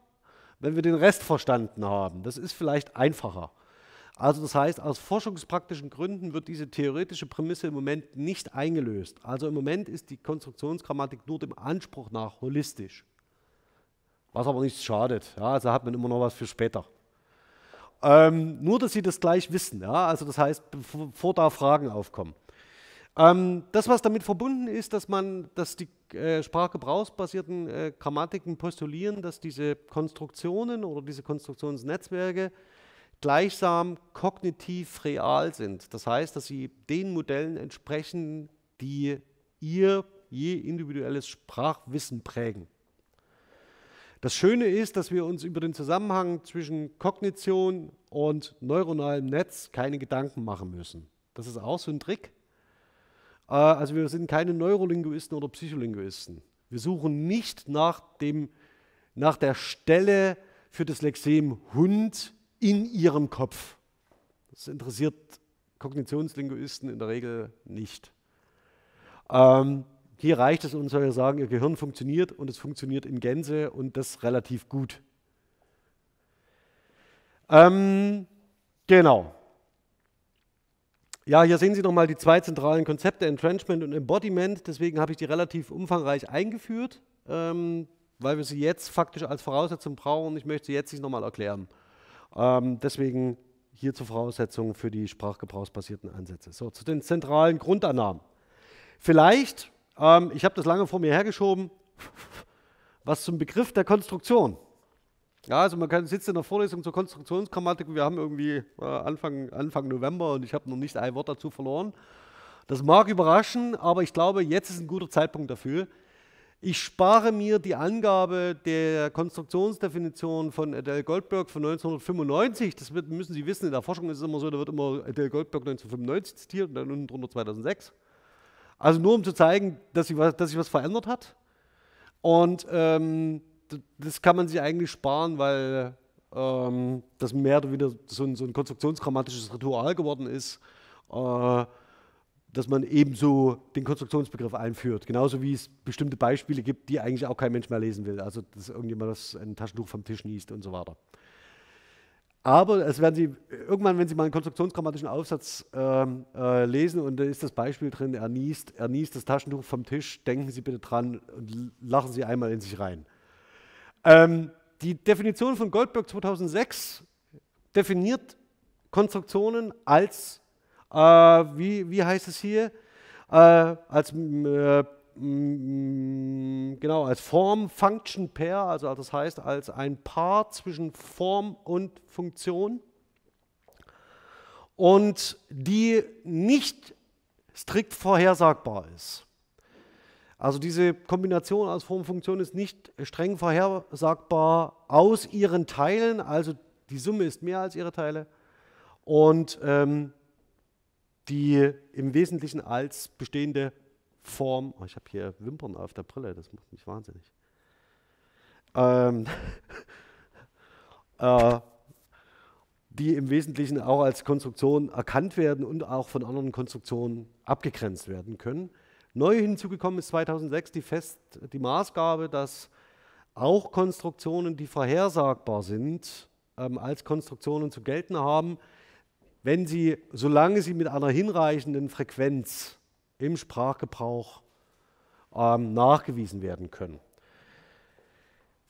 wenn wir den Rest verstanden haben. Das ist vielleicht einfacher. Also das heißt, aus forschungspraktischen Gründen wird diese theoretische Prämisse im Moment nicht eingelöst. Also im Moment ist die Konstruktionsgrammatik nur dem Anspruch nach holistisch. Was aber nichts schadet. Ja, also hat man immer noch was für später. Ähm, nur, dass Sie das gleich wissen. Ja? Also das heißt, bevor, da Fragen aufkommen. Ähm, das, was damit verbunden ist, dass man, dass die äh, sprachgebrauchsbasierten äh, Grammatiken postulieren, dass diese Konstruktionen oder diese Konstruktionsnetzwerke gleichsam kognitiv real sind. Das heißt, dass sie den Modellen entsprechen, die ihr je individuelles Sprachwissen prägen. Das Schöne ist, dass wir uns über den Zusammenhang zwischen Kognition und neuronalem Netz keine Gedanken machen müssen. Das ist auch so ein Trick. Äh, also wir sind keine Neurolinguisten oder Psycholinguisten. Wir suchen nicht nach, dem, nach der Stelle für das Lexem Hund in ihrem Kopf. Das interessiert Kognitionslinguisten in der Regel nicht. Ähm, hier reicht es uns, weil wir sagen, ihr Gehirn funktioniert und es funktioniert in Gänze und das relativ gut. Ähm, genau. Ja, hier sehen Sie nochmal die zwei zentralen Konzepte, Entrenchment und Embodiment. Deswegen habe ich die relativ umfangreich eingeführt, ähm, weil wir sie jetzt faktisch als Voraussetzung brauchen. Ich möchte sie jetzt nicht nochmal erklären. Ähm, deswegen hier zur Voraussetzung für die sprachgebrauchsbasierten Ansätze. So, zu den zentralen Grundannahmen. Vielleicht, ähm, ich habe das lange vor mir hergeschoben, was zum Begriff der Konstruktion. Ja, also man kann, sitzt in der Vorlesung zur Konstruktionsgrammatik und wir haben irgendwie äh, Anfang, Anfang November und ich habe noch nicht ein Wort dazu verloren. Das mag überraschen, aber ich glaube, jetzt ist ein guter Zeitpunkt dafür. Ich spare mir die Angabe der Konstruktionsdefinition von Adele Goldberg von 1995. Das wird, müssen Sie wissen, in der Forschung ist es immer so, da wird immer Adele Goldberg 1995 zitiert und dann unten drunter 2006. Also nur um zu zeigen, dass sich was, was verändert hat. Und ähm, das kann man sich eigentlich sparen, weil ähm, das mehr oder weniger so ein, so ein konstruktionsgrammatisches Ritual geworden ist, äh, dass man ebenso den Konstruktionsbegriff einführt. Genauso wie es bestimmte Beispiele gibt, die eigentlich auch kein Mensch mehr lesen will. Also, dass irgendjemand das ein Taschentuch vom Tisch niest und so weiter. Aber es werden Sie irgendwann, wenn Sie mal einen konstruktionsgrammatischen Aufsatz äh, äh, lesen und da ist das Beispiel drin, er niest, er niest das Taschentuch vom Tisch, denken Sie bitte dran und lachen Sie einmal in sich rein. Ähm, die Definition von Goldberg 2006 definiert Konstruktionen als, äh, wie, wie heißt es hier, äh, als, äh, genau, als Form Function Pair, also das heißt als ein Paar zwischen Form und Funktion und die nicht strikt vorhersagbar ist. Also diese Kombination aus Form und Funktion ist nicht streng vorhersagbar aus ihren Teilen, also die Summe ist mehr als ihre Teile und ähm, die im Wesentlichen als bestehende Form, oh, ich habe hier Wimpern auf der Brille, das macht mich wahnsinnig. Ähm, [LAUGHS] äh, die im Wesentlichen auch als Konstruktion erkannt werden und auch von anderen Konstruktionen abgegrenzt werden können. Neu hinzugekommen ist 2006 die, Fest, die Maßgabe, dass auch Konstruktionen, die vorhersagbar sind, ähm, als Konstruktionen zu gelten haben, wenn sie, solange sie mit einer hinreichenden Frequenz im Sprachgebrauch ähm, nachgewiesen werden können.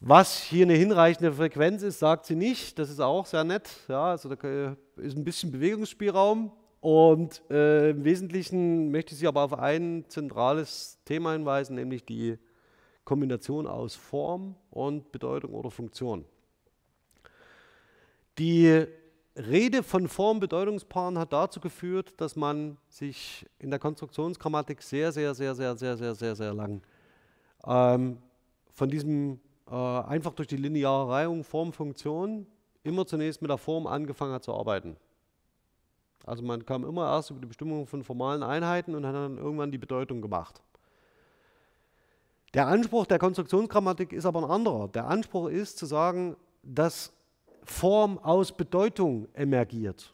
Was hier eine hinreichende Frequenz ist, sagt sie nicht. Das ist auch sehr nett. Ja, also da äh, ist ein bisschen Bewegungsspielraum. Und äh, im Wesentlichen möchte ich Sie aber auf ein zentrales Thema hinweisen, nämlich die Kombination aus Form und Bedeutung oder Funktion. Die Rede von Form-Bedeutungspaaren hat dazu geführt, dass man sich in der Konstruktionsgrammatik sehr, sehr, sehr, sehr, sehr, sehr, sehr, sehr lang ähm, von diesem äh, einfach durch die lineare Reihung Form-Funktion immer zunächst mit der Form angefangen hat zu arbeiten. Also man kam immer erst über die Bestimmung von formalen Einheiten und hat dann irgendwann die Bedeutung gemacht. Der Anspruch der Konstruktionsgrammatik ist aber ein anderer. Der Anspruch ist zu sagen, dass Form aus Bedeutung emergiert.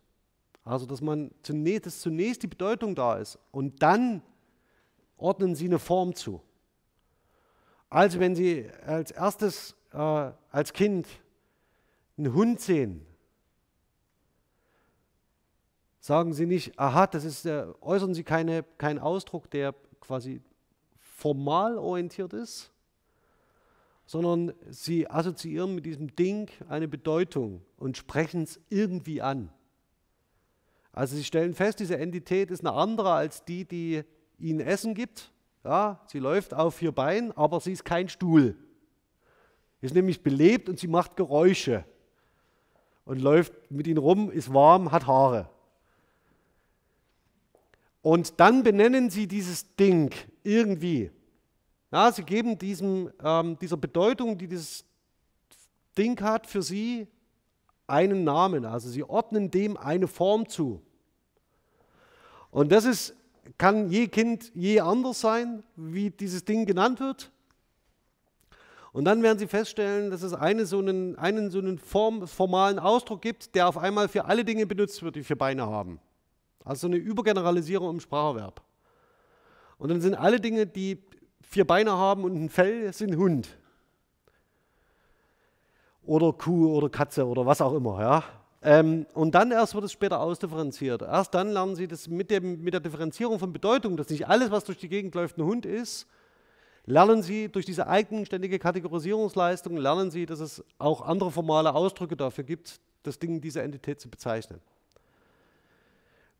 Also dass man zunächst, dass zunächst die Bedeutung da ist und dann ordnen sie eine Form zu. Also wenn Sie als erstes äh, als Kind einen Hund sehen, Sagen Sie nicht, aha, das ist, äh, äußern Sie keine, keinen Ausdruck, der quasi formal orientiert ist, sondern Sie assoziieren mit diesem Ding eine Bedeutung und sprechen es irgendwie an. Also Sie stellen fest, diese Entität ist eine andere als die, die Ihnen Essen gibt. Ja, sie läuft auf vier Beinen, aber sie ist kein Stuhl. Ist nämlich belebt und sie macht Geräusche und läuft mit ihnen rum, ist warm, hat Haare. Und dann benennen sie dieses Ding irgendwie. Ja, sie geben diesem, ähm, dieser Bedeutung, die dieses Ding hat, für sie einen Namen. Also sie ordnen dem eine Form zu. Und das ist, kann je Kind je anders sein, wie dieses Ding genannt wird. Und dann werden Sie feststellen, dass es eine, so einen, einen so einen Form, formalen Ausdruck gibt, der auf einmal für alle Dinge benutzt wird, die wir Beine haben. Also eine Übergeneralisierung im Spracherwerb. Und dann sind alle Dinge, die vier Beine haben und ein Fell, sind Hund. Oder Kuh oder Katze oder was auch immer. Ja? Ähm, und dann erst wird es später ausdifferenziert. Erst dann lernen sie das mit, dem, mit der Differenzierung von Bedeutung, dass nicht alles, was durch die Gegend läuft, ein Hund ist. Lernen sie durch diese eigenständige Kategorisierungsleistung, lernen sie, dass es auch andere formale Ausdrücke dafür gibt, das Ding dieser Entität zu bezeichnen.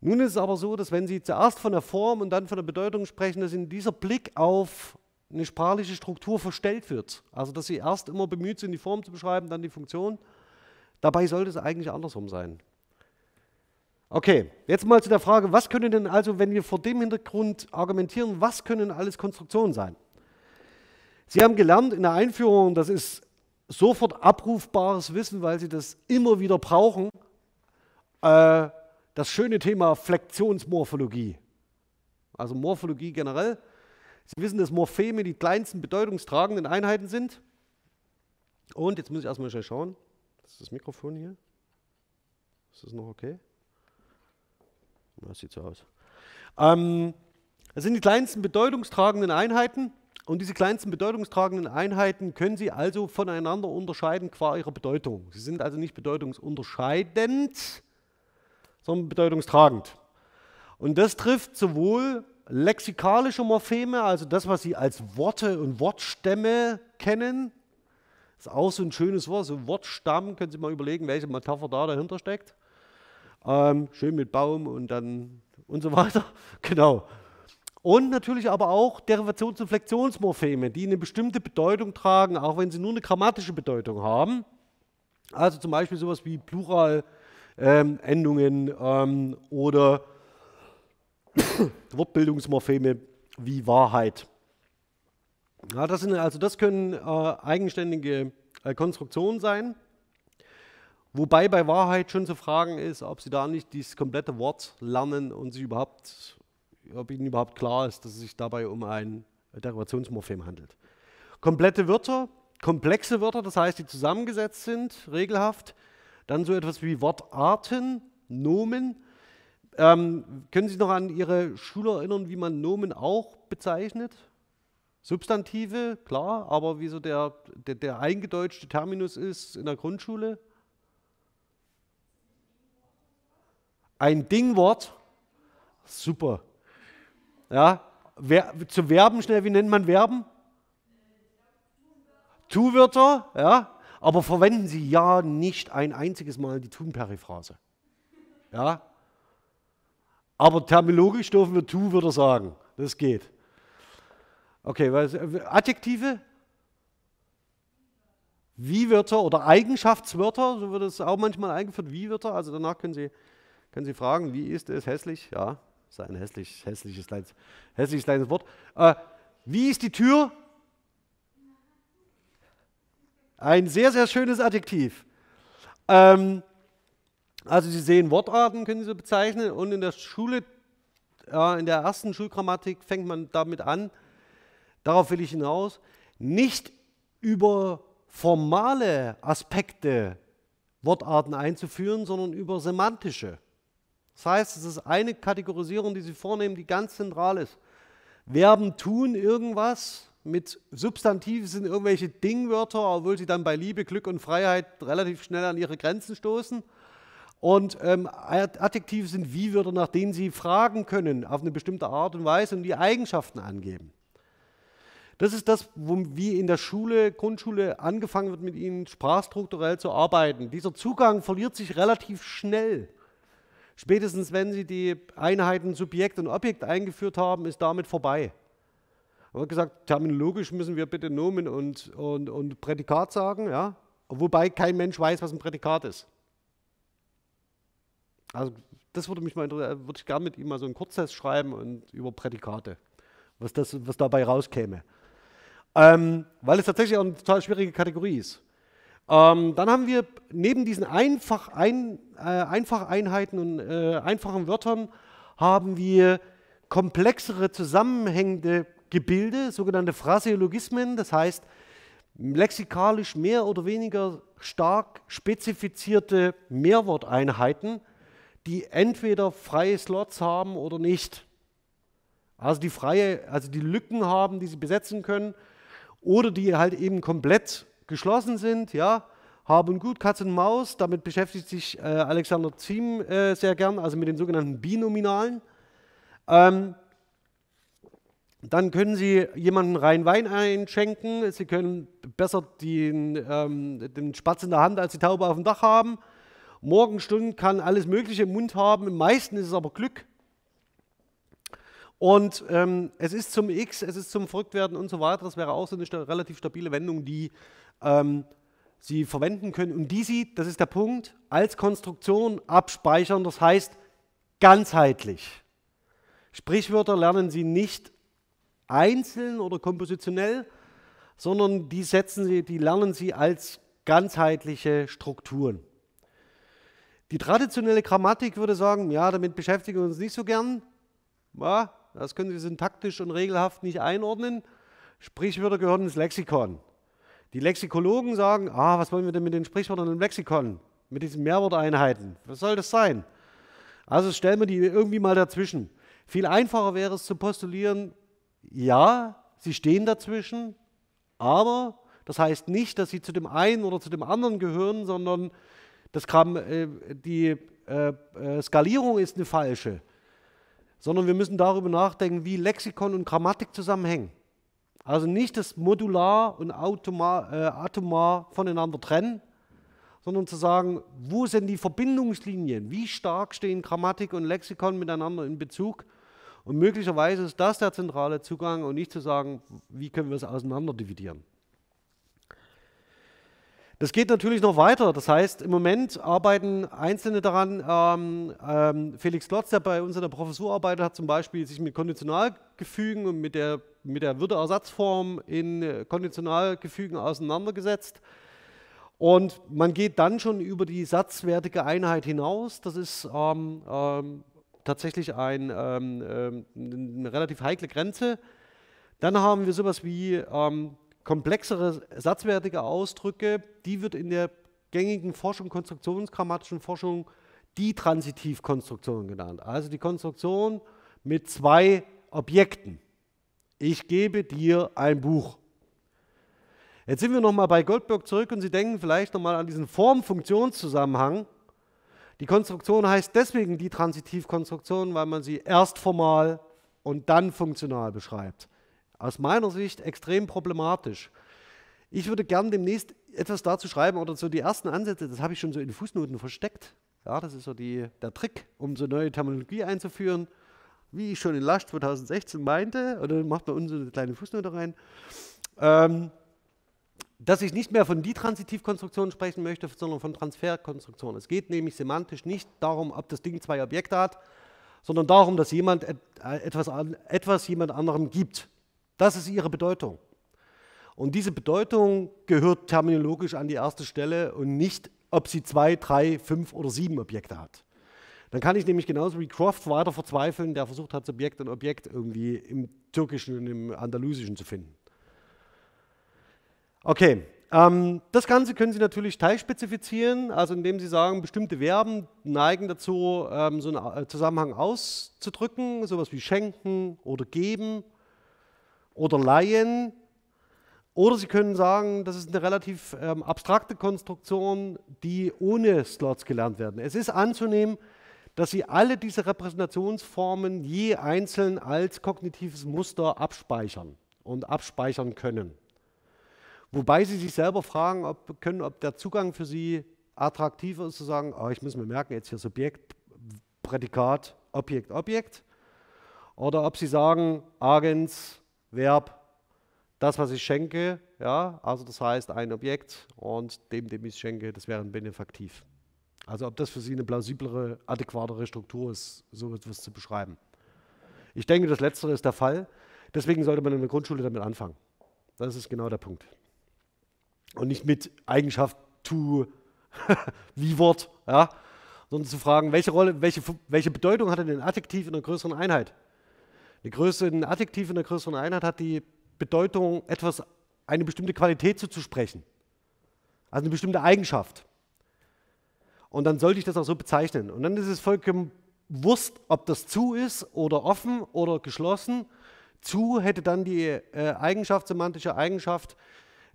Nun ist es aber so, dass wenn Sie zuerst von der Form und dann von der Bedeutung sprechen, dass Ihnen dieser Blick auf eine sprachliche Struktur verstellt wird. Also dass Sie erst immer bemüht sind, die Form zu beschreiben, dann die Funktion. Dabei sollte es eigentlich andersrum sein. Okay, jetzt mal zu der Frage, was können denn also, wenn wir vor dem Hintergrund argumentieren, was können alles Konstruktionen sein? Sie haben gelernt in der Einführung, das ist sofort abrufbares Wissen, weil Sie das immer wieder brauchen. Äh, das schöne Thema Flexionsmorphologie. Also Morphologie generell. Sie wissen, dass Morpheme die kleinsten bedeutungstragenden Einheiten sind. Und jetzt muss ich erstmal schnell schauen. Das ist das Mikrofon hier. Ist das noch okay? Das sieht so aus. Ähm, das sind die kleinsten bedeutungstragenden Einheiten. Und diese kleinsten bedeutungstragenden Einheiten können Sie also voneinander unterscheiden qua ihrer Bedeutung. Sie sind also nicht bedeutungsunterscheidend, sondern bedeutungstragend. Und das trifft sowohl lexikalische Morpheme, also das, was Sie als Worte und Wortstämme kennen, ist auch so ein schönes Wort, so ein Wortstamm, können Sie mal überlegen, welche Metapher da dahinter steckt. Ähm, schön mit Baum und dann und so weiter. [LAUGHS] Genau. Und natürlich aber auch Derivations- und Flexionsmorpheme, die eine bestimmte Bedeutung tragen, auch wenn sie nur eine grammatische Bedeutung haben. Also zum Beispiel sowas wie Plural ähm, Endungen ähm, oder [COUGHS] Wortbildungsmorpheme wie Wahrheit. Ja, das sind, also das können äh, eigenständige äh, Konstruktionen sein, wobei bei Wahrheit schon zu fragen ist, ob sie da nicht dieses komplette Wort lernen und sie überhaupt, ob ihnen überhaupt klar ist, dass es sich dabei um ein Derivationsmorphem handelt. Komplette Wörter, komplexe Wörter, das heißt, die zusammengesetzt sind, regelhaft, dann so etwas wie Wortarten, Nomen. Ähm, können Sie sich noch an Ihre Schule erinnern, wie man Nomen auch bezeichnet? Substantive, klar, aber wie so der, der, der eingedeutschte Terminus ist in der Grundschule? Ein Dingwort? Super. Ja, wer, zu Verben schnell, wie nennt man Verben? Tu-Wörter, ja aber verwenden Sie ja nicht ein einziges Mal die thun periphrase Ja? Aber terminologisch dürfen wir tu, würde sagen. Das geht. Okay, äh, Adjektive? Wie-Wörter oder Eigenschaftswörter, so wird es auch manchmal eingeführt, Wie-Wörter. Also danach können Sie, können Sie fragen, wie ist es hässlich? Ja, ist ein hässlich, hässliches, hässliches kleines Wort. Äh, wie ist die Tür? Ein sehr, sehr schönes Adjektiv. Ähm, also Sie sehen, Wortarten können Sie so bezeichnen und in der Schule, äh, in der ersten Schulgrammatik fängt man damit an, darauf will ich hinaus, nicht über formale Aspekte Wortarten einzuführen, sondern über semantische. Das heißt, es ist eine Kategorisierung, die Sie vornehmen, die ganz zentral ist. Verben tun irgendwas mit Substantiven sind irgendwelche Dingwörter, obwohl sie dann bei Liebe, Glück und Freiheit relativ schnell an ihre Grenzen stoßen. Und ähm, Adjektive sind Wie-Wörter, nach denen sie fragen können, auf eine bestimmte Art und Weise und die Eigenschaften angeben. Das ist das, wo, wie in der Schule, Grundschule angefangen wird, mit ihnen sprachstrukturell zu arbeiten. Dieser Zugang verliert sich relativ schnell. Spätestens wenn sie die Einheiten Subjekt und Objekt eingeführt haben, ist damit vorbei. Aber gesagt, terminologisch müssen wir bitte Nomen und, und, und Prädikat sagen, ja? wobei kein Mensch weiß, was ein Prädikat ist. Also das würde mich mal interessieren, äh, würde ich gerne mit ihm mal so einen Kurztest schreiben und über Prädikate, was, das, was dabei rauskäme. Ähm, weil es tatsächlich auch eine total schwierige Kategorie ist. Ähm, dann haben wir neben diesen einfach, ein, äh, einfach und äh, einfachen Wörtern haben wir komplexere zusammenhängende Gebilde, sogenannte Phraseologismen, das heißt lexikalisch mehr oder weniger stark spezifizierte Mehrworteinheiten, die entweder freie Slots haben oder nicht. Also die freie, also die Lücken haben, die sie besetzen können, oder die halt eben komplett geschlossen sind, ja. Hab Gut, Katz und Maus, damit beschäftigt sich äh, Alexander Ziem äh, sehr gern, also mit den sogenannten Binominalen. Ähm, dann können Sie jemanden rein Wein einschenken. Sie können besser den, ähm, den Spatz in der Hand als die Taube auf dem Dach haben. Morgenstunden kann alles Mögliche im Mund haben. Im meisten ist es aber Glück. Und ähm, es ist zum X, es ist zum Verrücktwerden und so weiter. Das wäre auch so eine sta relativ stabile Wendung, die ähm, Sie verwenden können und die Sie, das ist der Punkt, als Konstruktion abspeichern. Das heißt ganzheitlich. Sprichwörter lernen Sie nicht einzeln oder kompositionell, sondern die setzen sie, die lernen sie als ganzheitliche Strukturen. Die traditionelle Grammatik würde sagen, ja, damit beschäftigen wir uns nicht so gern. Ja, das können Sie syntaktisch und regelhaft nicht einordnen. Sprichwörter gehören ins Lexikon. Die Lexikologen sagen, ah, was wollen wir denn mit den Sprichwörtern im Lexikon, mit diesen Mehrworteinheiten? Was soll das sein? Also stellen wir die irgendwie mal dazwischen. Viel einfacher wäre es zu postulieren, ja, sie stehen dazwischen, aber das heißt nicht, dass sie zu dem einen oder zu dem anderen gehören, sondern das kam, äh, die äh, äh, Skalierung ist eine falsche, sondern wir müssen darüber nachdenken, wie Lexikon und Grammatik zusammenhängen. Also nicht das modular und automar, äh, atomar voneinander trennen, sondern zu sagen, wo sind die Verbindungslinien, wie stark stehen Grammatik und Lexikon miteinander in Bezug und möglicherweise ist das der zentrale Zugang und nicht zu sagen, wie können wir es auseinander dividieren. Das geht natürlich noch weiter. Das heißt, im Moment arbeiten Einzelne daran. Ähm, ähm, Felix Klotz, der bei uns in der Professur arbeitet, hat zum Beispiel sich mit Konditionalgefügen und mit der, mit der Würdeersatzform in Konditionalgefügen auseinandergesetzt. Und man geht dann schon über die satzwertige Einheit hinaus. Das ist ähm, ähm tatsächlich ein, ähm, ähm, eine relativ heikle Grenze. Dann haben wir sowas wie ähm, komplexere satzwertige Ausdrücke. Die wird in der gängigen Forschung, konstruktionsgrammatischen Forschung, die Transitivkonstruktion genannt. Also die Konstruktion mit zwei Objekten. Ich gebe dir ein Buch. Jetzt sind wir nochmal bei Goldberg zurück und Sie denken vielleicht nochmal an diesen Form-Funktionszusammenhang. Die Konstruktion heißt deswegen die Transitivkonstruktion, weil man sie erst formal und dann funktional beschreibt. Aus meiner Sicht extrem problematisch. Ich würde gern demnächst etwas dazu schreiben oder so die ersten Ansätze, das habe ich schon so in Fußnoten versteckt. Ja, das ist so die, der Trick, um so neue Terminologie einzuführen. Wie ich schon in Lasch 2016 meinte, oder macht man uns so eine kleine Fußnote rein. Ähm, dass ich nicht mehr von die Transitivkonstruktion sprechen möchte, sondern von Transferkonstruktion. Es geht nämlich semantisch nicht darum, ob das Ding zwei Objekte hat, sondern darum, dass jemand äh, etwas, etwas jemand anderem gibt. Das ist ihre Bedeutung. Und diese Bedeutung gehört terminologisch an die erste Stelle und nicht, ob sie zwei, drei, fünf oder sieben Objekte hat. Dann kann ich nämlich genauso wie Croft weiter verzweifeln, der versucht hat, Subjekt und Objekt irgendwie im Türkischen und im Andalusischen zu finden. Okay, ähm, das Ganze können Sie natürlich teilspezifizieren, also indem Sie sagen, bestimmte Verben neigen dazu, ähm, so einen äh, Zusammenhang auszudrücken, sowas wie schenken oder geben oder leihen. Oder Sie können sagen, das ist eine relativ ähm, abstrakte Konstruktion, die ohne Slots gelernt werden. Es ist anzunehmen, dass Sie alle diese Repräsentationsformen je einzeln als kognitives Muster abspeichern und abspeichern können. Wobei sie sich selber fragen ob, können, ob der Zugang für sie attraktiver ist, zu sagen, oh, ich muss mir merken, jetzt hier Subjekt, Prädikat, Objekt, Objekt. Oder ob sie sagen, agens, Verb, das, was ich schenke, ja, also das heißt ein Objekt und dem, dem ich es schenke, das wäre ein Benefaktiv. Also ob das für Sie eine plausiblere, adäquatere Struktur ist, so etwas zu beschreiben. Ich denke, das Letztere ist der Fall. Deswegen sollte man in der Grundschule damit anfangen. Das ist genau der Punkt und nicht mit Eigenschaft to [LAUGHS] wie Wort, ja, sondern zu fragen, welche Rolle, welche, welche Bedeutung hat denn ein Adjektiv in einer größeren Einheit? Eine Größe, ein Adjektiv in einer größeren Einheit hat die Bedeutung, etwas, eine bestimmte Qualität zuzusprechen. Also eine bestimmte Eigenschaft. Und dann sollte ich das auch so bezeichnen. Und dann ist es vollkommen Wurst, ob das zu ist oder offen oder geschlossen. Zu hätte dann die äh, Eigenschaft, semantische Eigenschaft,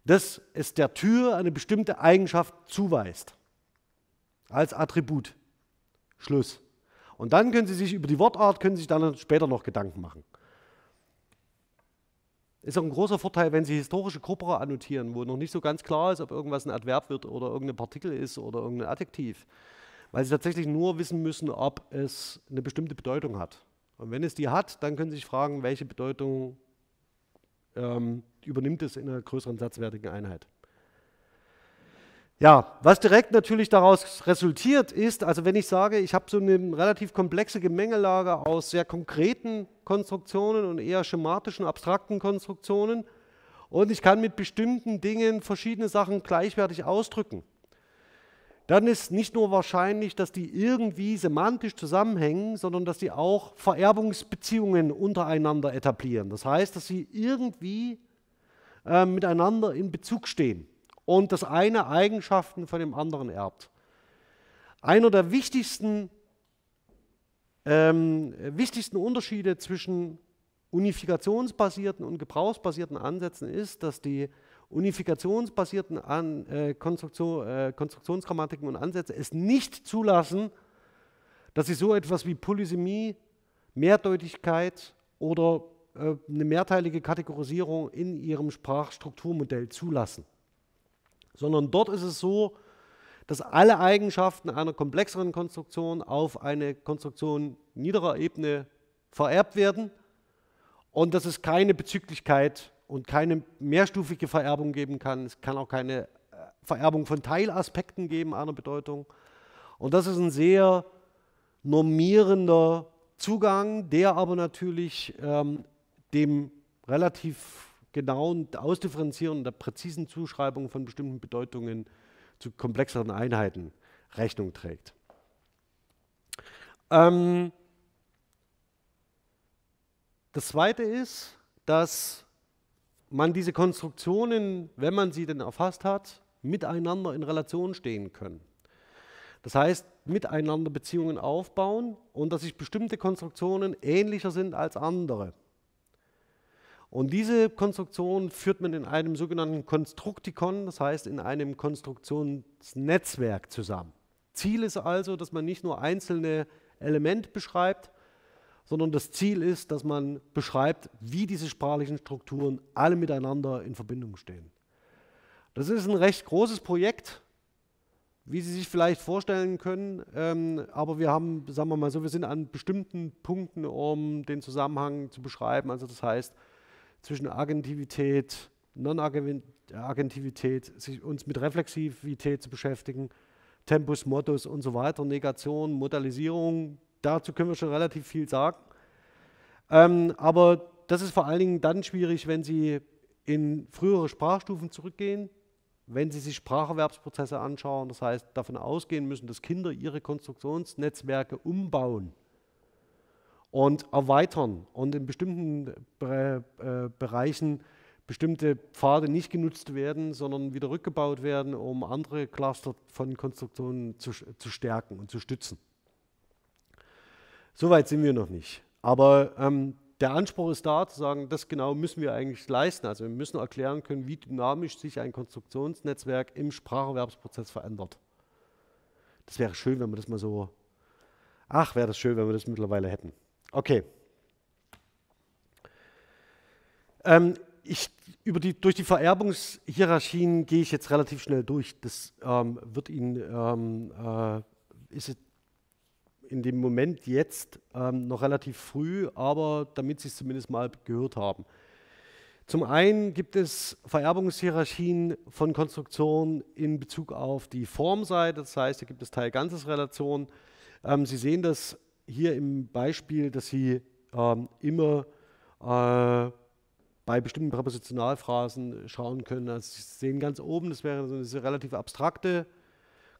dass es der Tür eine bestimmte Eigenschaft zuweist. Als Attribut. Schluss. Und dann können Sie sich über die Wortart, können Sie sich dann später noch Gedanken machen. Ist auch ein großer Vorteil, wenn Sie historische Korpora annotieren, wo noch nicht so ganz klar ist, ob irgendwas ein Adverb wird oder irgendein Partikel ist oder irgendein Adjektiv. Weil Sie tatsächlich nur wissen müssen, ob es eine bestimmte Bedeutung hat. Und wenn es die hat, dann können Sie sich fragen, welche Bedeutung ähm, übernimmt es in einer größeren satzwertigen Einheit. Ja, was direkt natürlich daraus resultiert ist, also wenn ich sage, ich habe so eine relativ komplexe Gemengelage aus sehr konkreten Konstruktionen und eher schematischen, abstrakten Konstruktionen und ich kann mit bestimmten Dingen verschiedene Sachen gleichwertig ausdrücken dann ist nicht nur wahrscheinlich, dass die irgendwie semantisch zusammenhängen, sondern dass die auch Vererbungsbeziehungen untereinander etablieren. Das heißt, dass sie irgendwie äh, miteinander in Bezug stehen und das eine Eigenschaften von dem anderen erbt. Einer der wichtigsten, ähm, wichtigsten Unterschiede zwischen unifikationsbasierten und gebrauchsbasierten Ansätzen ist, dass die unifikationsbasierten An äh, Konstruktion, äh, Konstruktionsgrammatiken und Ansätze es nicht zulassen, dass sie so etwas wie Polysemie, Mehrdeutigkeit oder äh, eine mehrteilige Kategorisierung in ihrem Sprachstrukturmodell zulassen. Sondern dort ist es so, dass alle Eigenschaften einer komplexeren Konstruktion auf eine Konstruktion niederer Ebene vererbt werden und dass es keine Bezüglichkeit gibt und keine mehrstufige Vererbung geben kann. Es kann auch keine äh, Vererbung von Teilaspekten geben einer Bedeutung. Und das ist ein sehr normierender Zugang, der aber natürlich ähm, dem relativ genauen Ausdifferenzieren der präzisen Zuschreibung von bestimmten Bedeutungen zu komplexeren Einheiten Rechnung trägt. Ähm das Zweite ist, dass man diese Konstruktionen, wenn man sie denn erfasst hat, miteinander in Relation stehen können. Das heißt, miteinander Beziehungen aufbauen und dass sich bestimmte Konstruktionen ähnlicher sind als andere. Und diese Konstruktion führt man in einem sogenannten Konstruktikon, das heißt in einem Konstruktionsnetzwerk zusammen. Ziel ist also, dass man nicht nur einzelne Elemente beschreibt, sondern das Ziel ist, dass man beschreibt, wie diese sprachlichen Strukturen alle miteinander in Verbindung stehen. Das ist ein recht großes Projekt, wie Sie sich vielleicht vorstellen können. Ähm, aber wir haben, sagen wir mal so, wir sind an bestimmten Punkten, um den Zusammenhang zu beschreiben. Also das heißt, zwischen Agentivität, Non-Agentivität, sich uns mit Reflexivität zu beschäftigen, Tempus, Modus und so weiter, Negation, Modalisierung, dazu können wir schon relativ viel sagen. Ähm, aber das ist vor allen Dingen dann schwierig, wenn Sie in frühere Sprachstufen zurückgehen, wenn Sie sich Spracherwerbsprozesse anschauen, das heißt davon ausgehen müssen, dass Kinder ihre Konstruktionsnetzwerke umbauen und erweitern und in bestimmten äh, äh, Bereichen bestimmte Pfade nicht genutzt werden, sondern wieder rückgebaut werden, um andere Cluster von Konstruktionen zu, zu stärken und zu stützen. Soweit sind wir noch nicht. Aber ähm, der Anspruch ist da, zu sagen, das genau müssen wir eigentlich leisten. Also wir müssen erklären können, wie dynamisch sich ein Konstruktionsnetzwerk im Spracherwerbsprozess verändert. Das wäre schön, wenn wir das mal so. Ach, wäre das schön, wenn wir das mittlerweile hätten. Okay. Ähm, ich, die, durch die Vererbungshierarchien gehe ich jetzt relativ schnell durch. Das ähm, wird Ihnen, ähm, äh, ist in dem Moment jetzt ähm, noch relativ früh, aber damit Sie es zumindest mal gehört haben. Zum einen gibt es Vererbungshierarchien von Konstruktionen in Bezug auf die Formseite, das heißt, da gibt es Teil-Ganzes-Relationen. Ähm, Sie sehen das hier im Beispiel, dass Sie ähm, immer äh, bei bestimmten Präpositionalphrasen schauen können. Also Sie sehen ganz oben, das wäre so eine relativ abstrakte äh,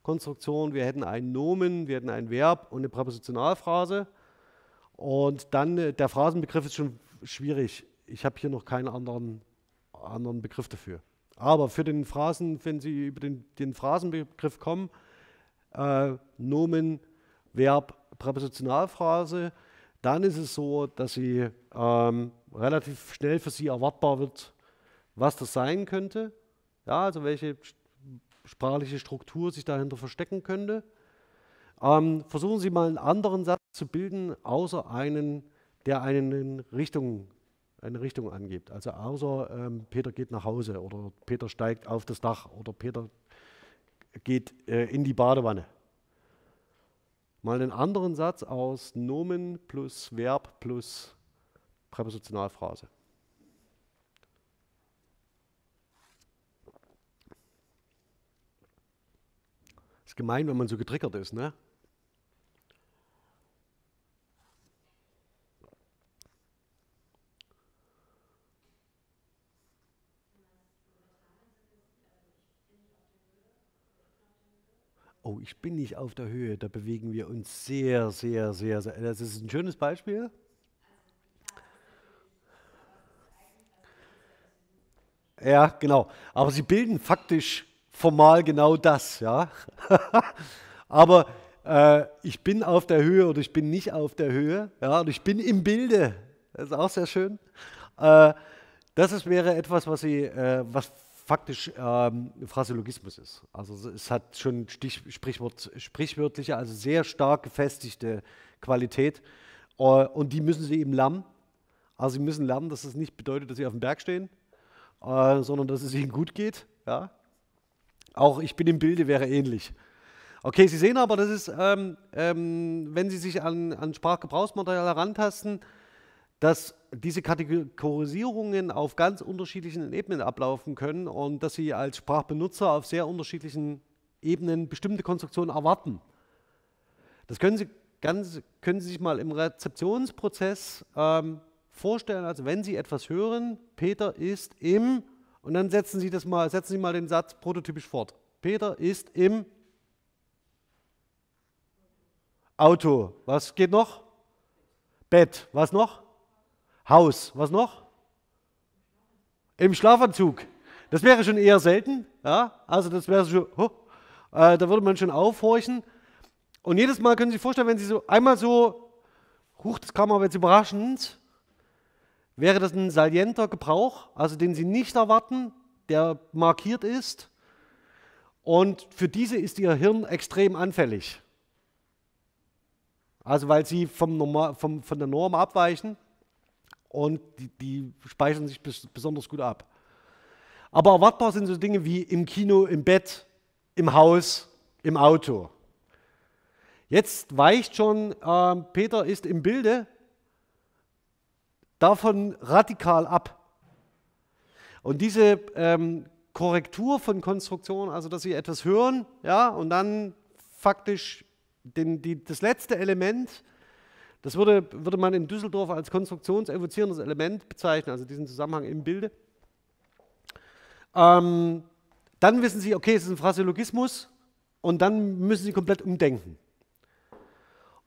Konstruktion. Wir hätten einen Nomen, wir hätten ein Verb und eine Präpositionalphrase. Und dann, äh, der Phrasenbegriff ist schon schwierig. Ich habe hier noch keinen anderen, anderen Begriff dafür. Aber für den Phrasen, wenn Sie über den, den Phrasenbegriff kommen, äh, Nomen, Verb, Präpositionalphrase, dann ist es so, dass sie ähm, relativ schnell für Sie erwartbar wird, was das sein könnte. Ja, also welche sprachliche Struktur sich dahinter verstecken könnte. Ähm, versuchen Sie mal einen anderen Satz zu bilden, außer einen, der einen Richtung, eine Richtung angibt. Also außer ähm, Peter geht nach Hause oder Peter steigt auf das Dach oder Peter geht äh, in die Badewanne. Mal einen anderen Satz aus Nomen plus Verb plus Präpositionalphrase. Ist gemein, wenn man so getriggert ist, ne? Oh, ich bin nicht auf der Höhe, da bewegen wir uns sehr, sehr, sehr, sehr. Das ist ein schönes Beispiel. Ja, genau. Aber sie bilden faktisch formal genau das, ja. [LAUGHS] Aber äh, ich bin auf der Höhe oder ich bin nicht auf der Höhe, ja, und ich bin im Bilde. Das ist auch sehr schön. Äh, das ist, wäre etwas, was sie, äh, was faktisch ähm, Phrasologismus ist. Also es hat schon Stich, Sprichwort, sprichwörtliche, also sehr stark gefestigte Qualität. Äh, und die müssen sie eben lernen. Also sie müssen lernen, dass es nicht bedeutet, dass sie auf dem Berg stehen, äh, sondern dass es ihnen gut geht. Ja? Auch ich bin im Bilde wäre ähnlich. Okay, Sie sehen aber, das ist, ähm, ähm, wenn Sie sich an, an Sprachgebrauchsmaterial herantasten, dass diese Kategorisierungen auf ganz unterschiedlichen Ebenen ablaufen können und dass Sie als Sprachbenutzer auf sehr unterschiedlichen Ebenen bestimmte Konstruktionen erwarten. Das können Sie, ganz, können Sie sich mal im Rezeptionsprozess ähm, vorstellen. Also wenn Sie etwas hören, Peter ist im und dann setzen Sie, das mal, setzen Sie mal den Satz prototypisch fort. Peter ist im Auto. Was geht noch? Bett. Was noch? Haus. Was noch? Im Schlafanzug. Das wäre schon eher selten. Ja? Also das wäre schon, oh, äh, da würde man schon aufhorchen. Und jedes Mal können Sie sich vorstellen, wenn Sie so einmal so, huch, das kam aber jetzt überraschend, Wäre das ein salienter Gebrauch, also den Sie nicht erwarten, der markiert ist? Und für diese ist Ihr Hirn extrem anfällig. Also weil Sie vom Norma, vom, von der Norm abweichen und die, die speichern sich bis, besonders gut ab. Aber erwartbar sind so Dinge wie im Kino, im Bett, im Haus, im Auto. Jetzt weicht schon, äh, Peter ist im Bilde davon radikal ab. Und diese ähm, Korrektur von Konstruktion, also dass wir etwas hören, ja, und dann faktisch den, die, das letzte Element, das würde, würde man in Düsseldorf als konstruktionsevozierendes Element bezeichnen, also diesen Zusammenhang im Bilde. Ähm, dann wissen Sie, okay, es ist ein Phraseologismus und dann müssen Sie komplett umdenken.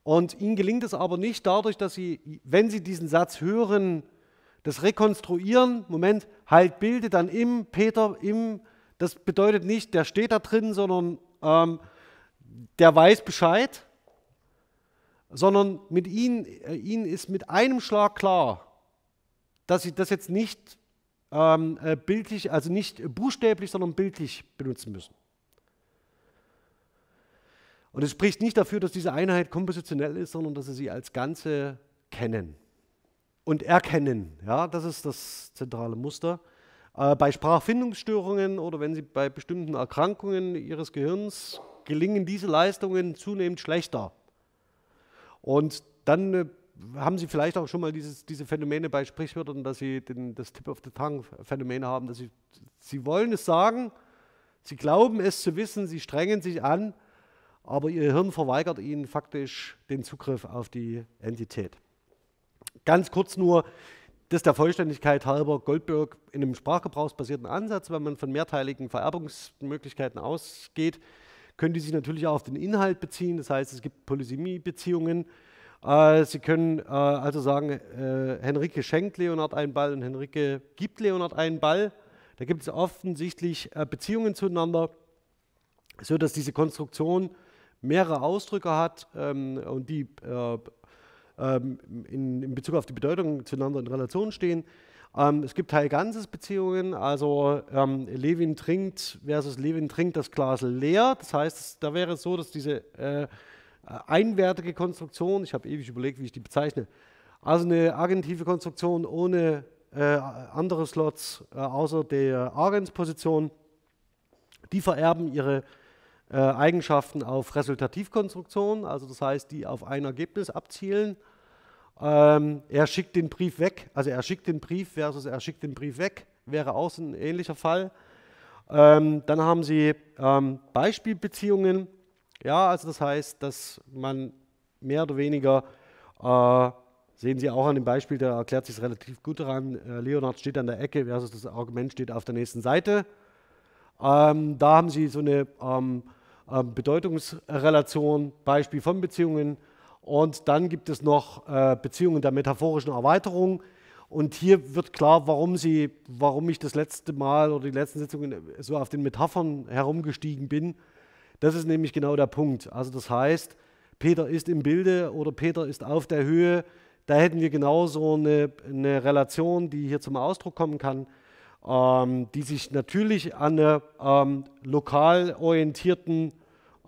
Und ihnen gelingt es aber nicht dadurch, dass sie, wenn sie diesen Satz hören, das Rekonstruieren, Moment, halt bilde dann im Peter, im, das bedeutet nicht, der steht da drin, sondern ähm, der weiß Bescheid, sondern mit ihnen, äh, ihnen ist mit einem Schlag klar, dass sie das jetzt nicht ähm, äh, bildlich, also nicht buchstäblich, sondern bildlich benutzen müssen. Und es spricht nicht dafür, dass diese Einheit kompositionell ist, sondern dass sie sie als Ganze kennen und erkennen. Ja, das ist das zentrale Muster. Äh, bei Sprachfindungsstörungen oder wenn sie bei bestimmten Erkrankungen ihres Gehirns gelingen diese Leistungen zunehmend schlechter. Und dann äh, haben Sie vielleicht auch schon mal dieses, diese Phänomene bei Sprichwörtern, dass Sie den, das Tip of the Tongue-Phänomen haben, dass Sie, Sie wollen es sagen, Sie glauben es zu wissen, Sie strengen sich an, aber ihr Hirn verweigert ihnen faktisch den Zugriff auf die Entität. Ganz kurz nur, das der Vollständigkeit halber Goldberg in einem sprachgebrauchsbasierten Ansatz, wenn man von mehrteiligen Vererbungsmöglichkeiten ausgeht, können die sich natürlich auch auf den Inhalt beziehen. Das heißt, es gibt Polysemie-Beziehungen. Äh, sie können äh, also sagen, äh, Henrike schenkt Leonard einen Ball und Henrike gibt Leonard einen Ball. Da gibt es offensichtlich Beziehungen zueinander, sodass diese Konstruktion mehrere Ausdrücke hat ähm, und die äh, ähm, in, in, Bezug auf die Bedeutung zueinander in Relation stehen. Ähm, es gibt teil ganzes Beziehungen, also ähm, Levin trinkt versus Levin trinkt das Glas leer. Das heißt, da wäre es so, dass diese äh, einwertige Konstruktion, ich habe ewig überlegt, wie ich die bezeichne, also eine agentive Konstruktion ohne äh, andere Slots äh, außer der Agensposition, die vererben ihre äh, Eigenschaften auf Resultativkonstruktionen, also das heißt, die auf ein Ergebnis abzielen. Ähm, er schickt den Brief weg, also er schickt den Brief versus er schickt den Brief weg, wäre auch so ein ähnlicher Fall. Ähm, dann haben Sie ähm, Beispielbeziehungen, ja, also das heißt, dass man mehr oder weniger, äh, sehen Sie auch an dem Beispiel, da erklärt sich relativ gut daran, äh, Leonard steht an der Ecke versus das Argument steht auf der nächsten Seite. Ähm, da haben Sie so eine ähm, ähm, Bedeutungsrelation, Beispiel von Beziehungen. Und dann gibt es noch äh, Beziehungen der metaphorischen Erweiterung. Und hier wird klar, warum, sie, warum ich das letzte Mal oder die letzten Sitzungen so auf den Metaphern herumgestiegen bin. Das ist nämlich genau der Punkt. Also das heißt, Peter ist im Bilde oder Peter ist auf der Höhe. Da hätten wir genauso eine, eine Relation, die hier zum Ausdruck kommen kann ähm, die sich natürlich an einer ähm, lokal orientierten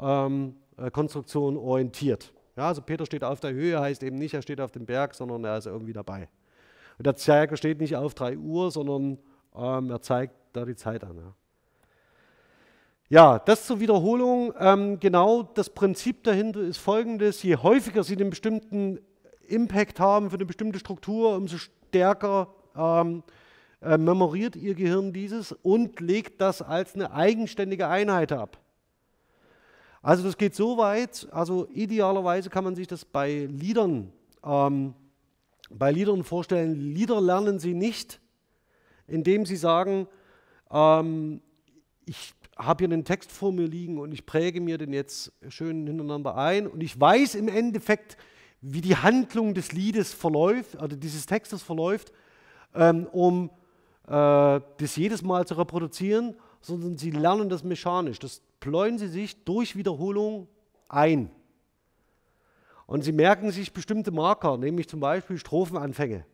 ähm, äh, Konstruktion orientiert. Ja, also Peter steht auf der Höhe, heißt eben nicht, er steht auf dem Berg, sondern er ist irgendwie dabei. Und der Zeiger steht nicht auf 3 Uhr, sondern ähm, er zeigt da die Zeit an. Ja. Ja, das zur Wiederholung. Ähm, genau das Prinzip dahinter ist folgendes: Je häufiger Sie einen bestimmten Impact haben für eine bestimmte Struktur, umso stärker ähm, äh, memoriert ihr Gehirn dieses und legt das als eine eigenständige Einheit ab. Also das geht so weit, also idealerweise kann man sich das bei Liedern, ähm, bei Liedern vorstellen. Lieder lernen sie nicht, indem sie sagen, ähm, ich habe hier einen Text vor mir liegen und ich präge mir den jetzt schön hintereinander ein und ich weiß im Endeffekt, wie die Handlung des Liedes verläuft, oder also dieses Textes verläuft, ähm, um äh, das jedes Mal zu reproduzieren, sondern sie lernen das mechanisch. Das pläuen sie sich durch Wiederholung ein. Und sie merken sich bestimmte Marker, nämlich zum Beispiel Strophenanfänge.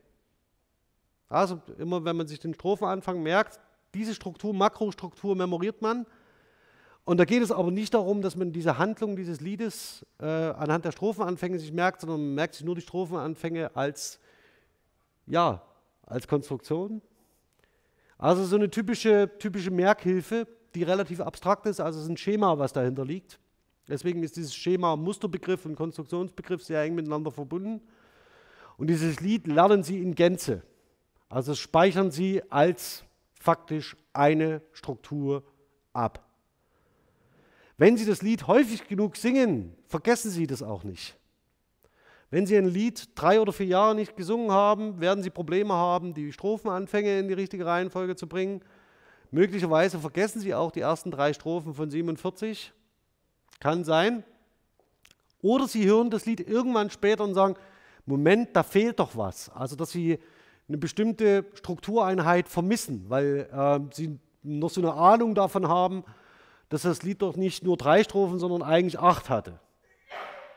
Also immer wenn man sich den Strophenanfang merkt, diese Struktur, Makrostruktur memoriert man. Und da geht es aber nicht darum, dass man diese Handlung dieses Liedes äh, anhand der Strophenanfänge sich merkt, sondern man merkt sich nur die Strophenanfänge als, ja, als Konstruktion also so eine typische, typische Merkhilfe, die relativ abstrakt ist, also es ist ein Schema, was dahinter liegt. Deswegen ist dieses Schema Musterbegriff und Konstruktionsbegriff sehr eng miteinander verbunden. Und dieses Lied lernen Sie in Gänze. Also das speichern Sie als faktisch eine Struktur ab. Wenn Sie das Lied häufig genug singen, vergessen Sie das auch nicht. Wenn Sie ein Lied drei oder vier Jahre nicht gesungen haben, werden Sie Probleme haben, die Strophenanfänge in die richtige Reihenfolge zu bringen. Möglicherweise vergessen Sie auch die ersten drei Strophen von 47. Kann sein. Oder Sie hören das Lied irgendwann später und sagen, Moment, da fehlt doch was. Also, dass Sie eine bestimmte Struktureinheit vermissen, weil äh, Sie noch so eine Ahnung davon haben, dass das Lied doch nicht nur drei Strophen, sondern eigentlich acht hatte.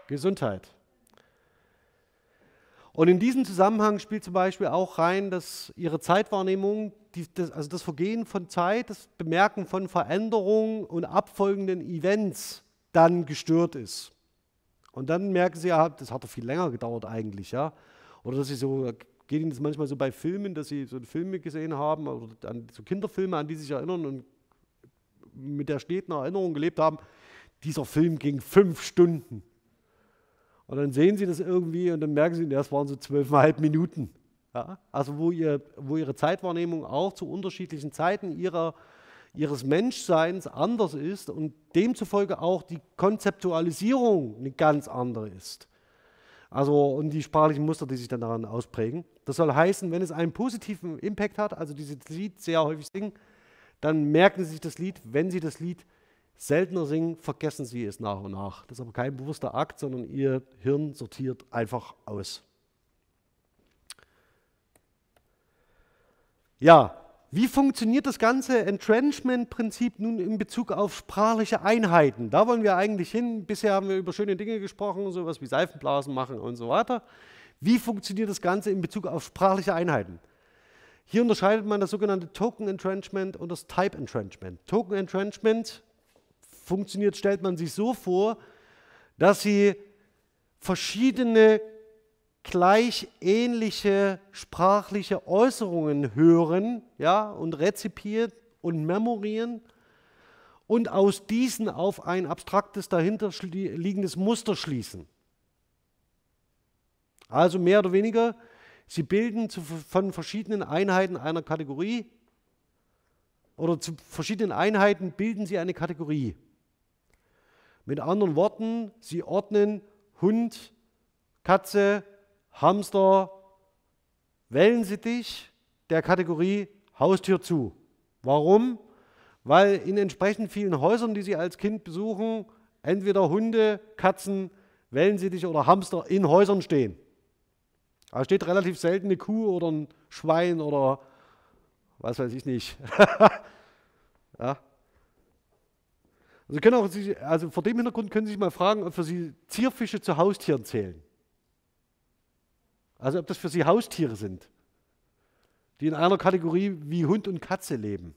Gesundheit. Und in diesem Zusammenhang spielt zum Beispiel auch rein, dass ihre Zeitwahrnehmung, die, das, also das Vergehen von Zeit, das Bemerken von Veränderungen und abfolgenden Events dann gestört ist. Und dann merken sie, ja, das hat doch viel länger gedauert eigentlich, ja. Oder dass sie so, geht ihnen das manchmal so bei Filmen, dass sie so Filme gesehen haben oder an, so Kinderfilme, an die sie sich erinnern und mit der steten Erinnerung gelebt haben, dieser Film ging fünf Stunden. Und dann sehen sie das irgendwie und dann merken sie, das waren so zwölfeinhalb Minuten. Ja? Also wo, ihr, wo ihre Zeitwahrnehmung auch zu unterschiedlichen Zeiten ihrer, ihres Menschseins anders ist und demzufolge auch die Konzeptualisierung eine ganz andere ist. Also und die sprachlichen Muster, die sich dann daran ausprägen. Das soll heißen, wenn es einen positiven Impact hat, also dieses Lied sehr häufig singen, dann merken Sie sich das Lied, wenn Sie das Lied Seltener singen, vergessen Sie es nach und nach. Das ist aber kein bewusster Akt, sondern Ihr Hirn sortiert einfach aus. Ja, wie funktioniert das ganze Entrenchment-Prinzip nun in Bezug auf sprachliche Einheiten? Da wollen wir eigentlich hin. Bisher haben wir über schöne Dinge gesprochen, sowas wie Seifenblasen machen und so weiter. Wie funktioniert das Ganze in Bezug auf sprachliche Einheiten? Hier unterscheidet man das sogenannte Token Entrenchment und das Type Entrenchment. Token Entrenchment funktioniert, stellt man sich so vor, dass sie verschiedene gleich ähnliche sprachliche Äußerungen hören ja, und rezipieren und memorieren und aus diesen auf ein abstraktes dahinter liegendes Muster schließen. Also mehr oder weniger, sie bilden zu, von verschiedenen Einheiten einer Kategorie oder zu verschiedenen Einheiten bilden sie eine Kategorie. Mit anderen Worten, sie ordnen Hund, Katze, Hamster, Wellensittich der Kategorie Haustür zu. Warum? Weil in entsprechend vielen Häusern, die sie als Kind besuchen, entweder Hunde, Katzen, Wellensittich oder Hamster in Häusern stehen. Da steht relativ selten eine Kuh oder ein Schwein oder was weiß ich nicht. [LAUGHS] ja. Also, können auch, also vor dem Hintergrund können Sie sich mal fragen, ob für Sie Zierfische zu Haustieren zählen. Also ob das für Sie Haustiere sind, die in einer Kategorie wie Hund und Katze leben.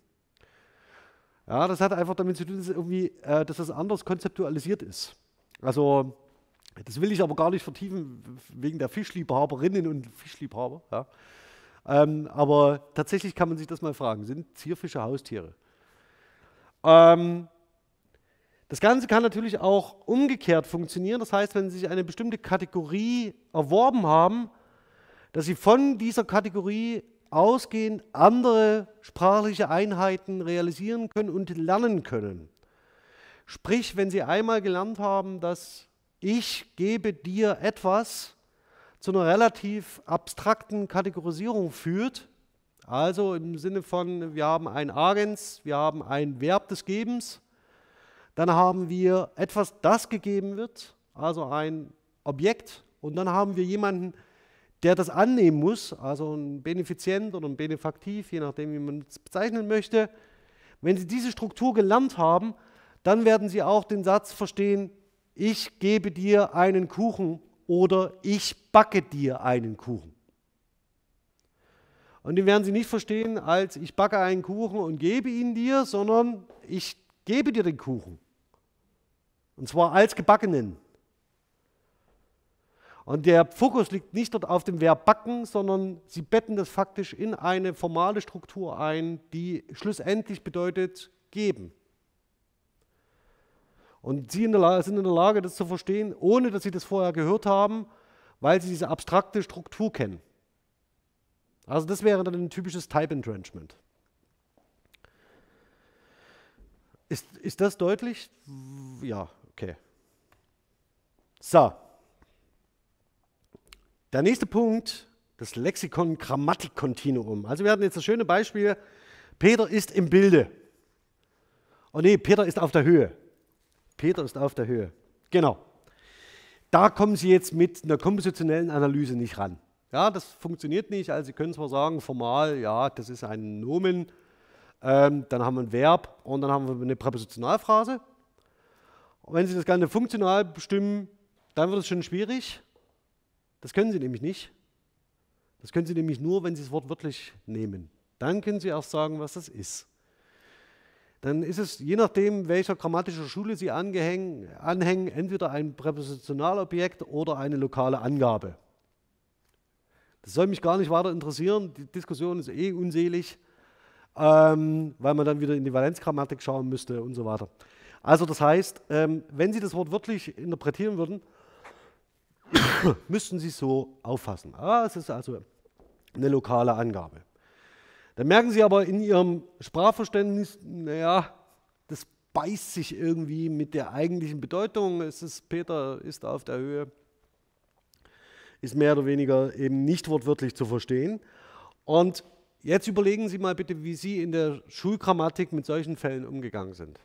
Ja, das hat einfach damit zu tun, dass, irgendwie, äh, dass das anders konzeptualisiert ist. Also das will ich aber gar nicht vertiefen wegen der Fischliebhaberinnen und Fischliebhaber. Ja. Ähm, aber tatsächlich kann man sich das mal fragen, sind Zierfische Haustiere? Ähm, das Ganze kann natürlich auch umgekehrt funktionieren. Das heißt, wenn Sie sich eine bestimmte Kategorie erworben haben, dass Sie von dieser Kategorie ausgehend andere sprachliche Einheiten realisieren können und lernen können. Sprich, wenn Sie einmal gelernt haben, dass ich gebe dir etwas zu einer relativ abstrakten Kategorisierung führt, also im Sinne von, wir haben ein Agens, wir haben ein Verb des Gebens, dann haben wir etwas, das gegeben wird, also ein Objekt. Und dann haben wir jemanden, der das annehmen muss, also ein Benefizient oder ein Benefaktiv, je nachdem, wie man es bezeichnen möchte. Wenn Sie diese Struktur gelernt haben, dann werden Sie auch den Satz verstehen, ich gebe dir einen Kuchen oder ich backe dir einen Kuchen. Und den werden Sie nicht verstehen als ich backe einen Kuchen und gebe ihn dir, sondern ich gebe dir den Kuchen. Und zwar als Gebackenen. Und der Fokus liegt nicht dort auf dem Verb backen, sondern sie betten das faktisch in eine formale Struktur ein, die schlussendlich bedeutet geben. Und sie in der, sind in der Lage, das zu verstehen, ohne dass sie das vorher gehört haben, weil sie diese abstrakte Struktur kennen. Also das wäre dann ein typisches Type Entrenchment. Ist, ist das deutlich? Ja, Okay. So. Der nächste Punkt, das Lexikon Grammatikkontinuum. Also wir hatten jetzt das schöne Beispiel, Peter ist im Bilde. Oh nee, Peter ist auf der Höhe. Peter ist auf der Höhe. Genau. Da kommen Sie jetzt mit einer kompositionellen Analyse nicht ran. Ja, das funktioniert nicht. Also Sie können zwar sagen, formal, ja, das ist ein Nomen, ähm, dann haben wir ein Verb und dann haben wir eine Präpositionalphrase. Und wenn Sie das Ganze funktional bestimmen, dann wird es schon schwierig. Das können Sie nämlich nicht. Das können Sie nämlich nur, wenn Sie es wortwörtlich nehmen. Dann können Sie erst sagen, was das ist. Dann ist es, je nachdem, welcher grammatischer Schule Sie angehängen, anhängen, entweder ein Präpositionalobjekt oder eine lokale Angabe. Das soll mich gar nicht weiter interessieren. Die Diskussion ist eh unselig, ähm, weil man dann wieder in die Valenzgrammatik schauen müsste und so weiter. Also das heißt, ähm, wenn Sie das Wort wörtlich interpretieren würden, [COUGHS] müssten Sie es so auffassen. Ah, es ist also eine lokale Angabe. Dann merken Sie aber in Ihrem Sprachverständnis, naja, das beißt sich irgendwie mit der eigentlichen Bedeutung. Es ist Peter ist auf der Höhe, ist mehr oder weniger eben nicht wortwörtlich zu verstehen. Und jetzt überlegen Sie mal bitte, wie Sie in der Schulgrammatik mit solchen Fällen umgegangen sind.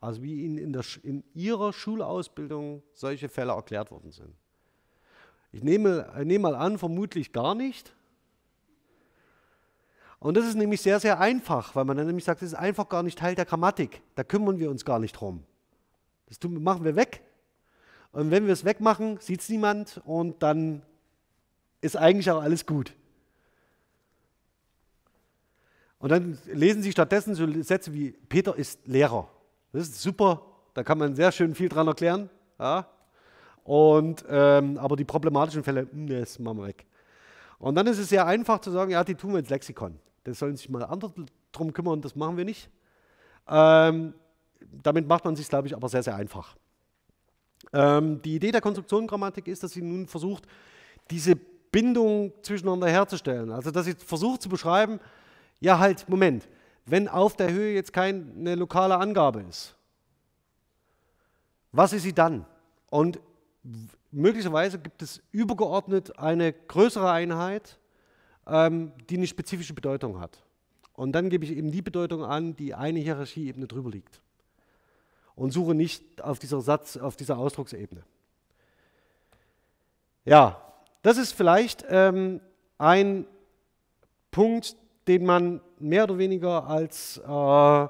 Also wie ihnen in, der, in ihrer Schulausbildung solche Fälle erklärt worden sind. Ich nehme, äh, nehme mal an, vermutlich gar nicht. Und das ist nämlich sehr, sehr einfach, weil man dann nämlich sagt, das ist einfach gar nicht Teil der Grammatik. Da kümmern wir uns gar nicht drum. Das tun, machen wir weg. Und wenn wir es wegmachen, sieht es niemand und dann ist eigentlich auch alles gut. Und dann lesen Sie stattdessen so Sätze wie Peter ist Lehrer. Das ist super, da kann man sehr schön viel dran erklären. Ja? Und, ähm, aber die problematischen Fälle, mh, hm, das machen wir weg. Und dann ist es sehr einfach zu sagen, ja, die tun wir ins Lexikon. Das sollen sich mal andere drum kümmern, das machen wir nicht. Ähm, damit macht man sich, glaube ich, aber sehr, sehr einfach. Ähm, die Idee der Konstruktionengrammatik ist, dass sie nun versucht, diese Bindung zwischeneinander herzustellen. Also, dass sie versucht zu beschreiben, ja, halt, Moment, wenn auf der Höhe jetzt keine lokale Angabe ist? Was ist sie dann? Und möglicherweise gibt es übergeordnet eine größere Einheit, ähm, die eine spezifische Bedeutung hat. Und dann gebe ich eben die Bedeutung an, die eine Hierarchieebene drüber liegt. Und suche nicht auf dieser Satz, auf dieser Ausdrucksebene. Ja, das ist vielleicht ähm, ein Punkt, den man mehr oder weniger als äh,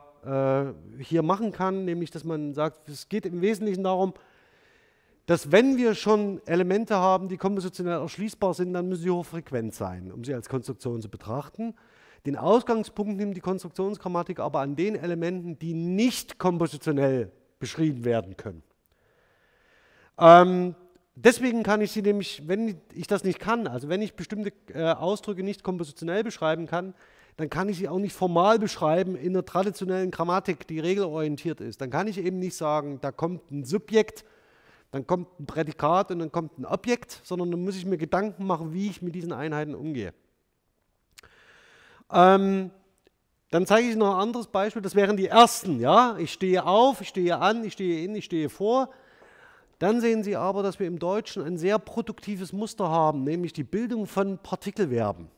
äh, hier machen kann, nämlich dass man sagt, es geht im Wesentlichen darum, dass wenn wir schon Elemente haben, die kompositionell erschließbar sind, dann müssen sie hochfrequent sein, um sie als Konstruktion zu betrachten. Den Ausgangspunkt nimmt die Konstruktionsgrammatik aber an den Elementen, die nicht kompositionell beschrieben werden können. Ähm, Deswegen kann ich sie nämlich, wenn ich das nicht kann, also wenn ich bestimmte äh, Ausdrücke nicht kompositionell beschreiben kann, dann kann ich sie auch nicht formal beschreiben in der traditionellen Grammatik, die regelorientiert ist. Dann kann ich eben nicht sagen, da kommt ein Subjekt, dann kommt ein Prädikat und dann kommt ein Objekt, sondern dann muss ich mir Gedanken machen, wie ich mit diesen Einheiten umgehe. Ähm, dann zeige ich noch ein anderes Beispiel, das wären die ersten. Ja? Ich stehe auf, ich stehe an, ich stehe in, ich stehe vor. Dann sehen Sie aber, dass wir im Deutschen ein sehr produktives Muster haben, nämlich die Bildung von Partikelverben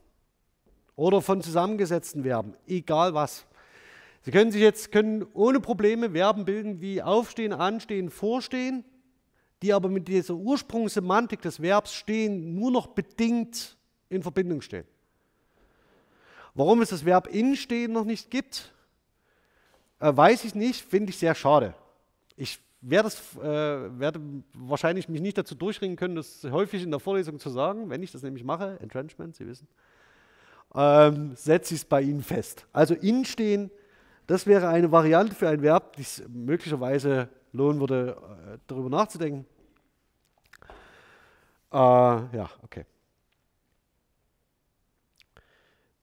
oder von zusammengesetzten Verben, egal was. Sie können sich jetzt können ohne Probleme Verben bilden wie aufstehen, anstehen, vorstehen, die aber mit dieser Ursprungssemantik des Verbs stehen nur noch bedingt in Verbindung stehen. Warum es das Verb instehen noch nicht gibt, äh, weiß ich nicht, finde ich sehr schade. Ich werde, es, äh, werde wahrscheinlich mich nicht dazu durchringen können, das häufig in der Vorlesung zu sagen. Wenn ich das nämlich mache, Entrenchment, Sie wissen, ähm, setze ich es bei Ihnen fest. Also instehen, das wäre eine Variante für ein Verb, die es möglicherweise lohnen würde, äh, darüber nachzudenken. Äh, ja, okay.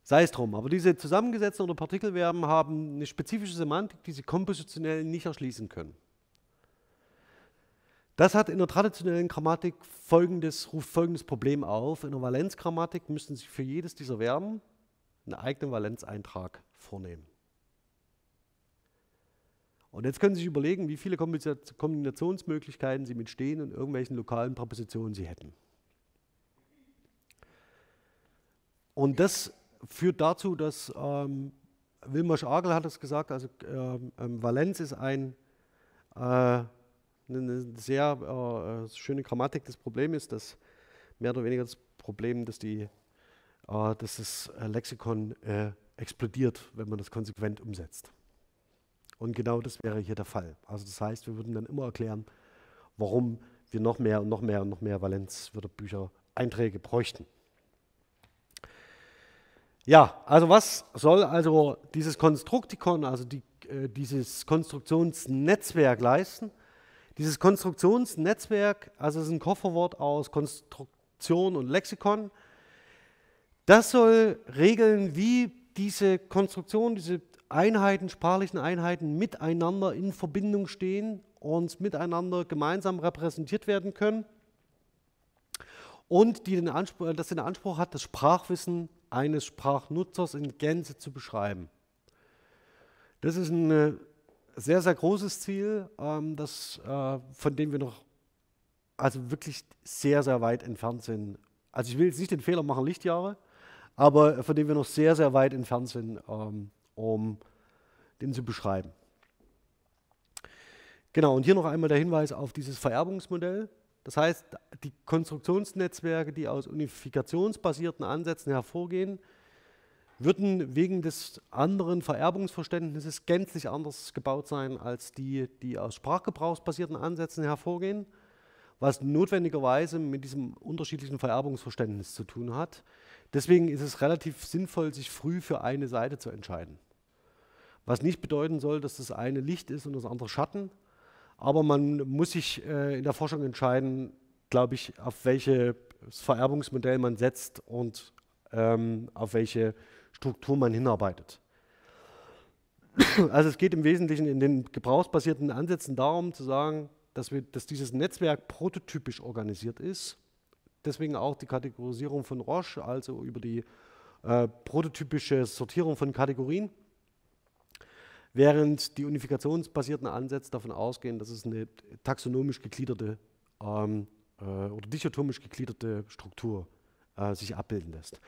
Sei es drum, aber diese zusammengesetzten oder Partikelverben haben eine spezifische Semantik, die sie kompositionell nicht erschließen können. Das hat in der traditionellen Grammatik folgendes, ruft folgendes Problem auf. In der Valenzgrammatik müssen Sie für jedes dieser Verben einen eigenen Valenzeintrag vornehmen. Und jetzt können Sie sich überlegen, wie viele Kombinationsmöglichkeiten Sie mit stehen und irgendwelchen lokalen Präpositionen Sie hätten. Und das führt dazu, dass ähm, Wilmer Schagel hat es gesagt, also ähm, ähm Valenz ist ein äh, eine sehr äh, äh, schöne Grammatik. Das Problem ist, dass mehr oder weniger das Problem, dass, die, äh, dass das äh, Lexikon äh, explodiert, wenn man das konsequent umsetzt. Und genau das wäre hier der Fall. Also das heißt, wir würden dann immer erklären, warum wir noch mehr und noch mehr und noch mehr Valenzwörterbücher Einträge bräuchten. Ja, also was soll also dieses Konstruktikon, also die, äh, dieses Konstruktionsnetzwerk leisten? Dieses Konstruktionsnetzwerk, also es ist ein Kofferwort aus Konstruktion und Lexikon, das soll regeln, wie diese Konstruktion, diese Einheiten, sprachlichen Einheiten miteinander in Verbindung stehen und miteinander gemeinsam repräsentiert werden können und die den Anspruch, das den Anspruch hat, das Sprachwissen eines Sprachnutzers in Gänze zu beschreiben. Das ist eine sehr, sehr großes Ziel, ähm, das, äh, von dem wir noch also wirklich sehr, sehr weit entfernt sind. Also ich will jetzt nicht den Fehler machen, Lichtjahre, aber von dem wir noch sehr, sehr weit entfernt sind, ähm, um den zu beschreiben. Genau, und hier noch einmal der Hinweis auf dieses Vererbungsmodell. Das heißt, die Konstruktionsnetzwerke, die aus unifikationsbasierten Ansätzen hervorgehen, würden wegen des anderen Vererbungsverständnisses gänzlich anders gebaut sein als die, die aus sprachgebrauchsbasierten Ansätzen hervorgehen, was notwendigerweise mit diesem unterschiedlichen Vererbungsverständnis zu tun hat. Deswegen ist es relativ sinnvoll, sich früh für eine Seite zu entscheiden. Was nicht bedeuten soll, dass das eine Licht ist und das andere Schatten, aber man muss sich äh, in der Forschung entscheiden, glaube ich, auf welches Vererbungsmodell man setzt und ähm, auf welche Struktur man hinarbeitet. Also es geht im Wesentlichen in den gebrauchsbasierten Ansätzen darum zu sagen, dass, wir, dass dieses Netzwerk prototypisch organisiert ist. Deswegen auch die Kategorisierung von Roche, also über die äh, prototypische Sortierung von Kategorien. Während die unifikationsbasierten Ansätze davon ausgehen, dass es eine taxonomisch gegliederte ähm, äh, oder dichotomisch gegliederte Struktur äh, sich abbilden lässt.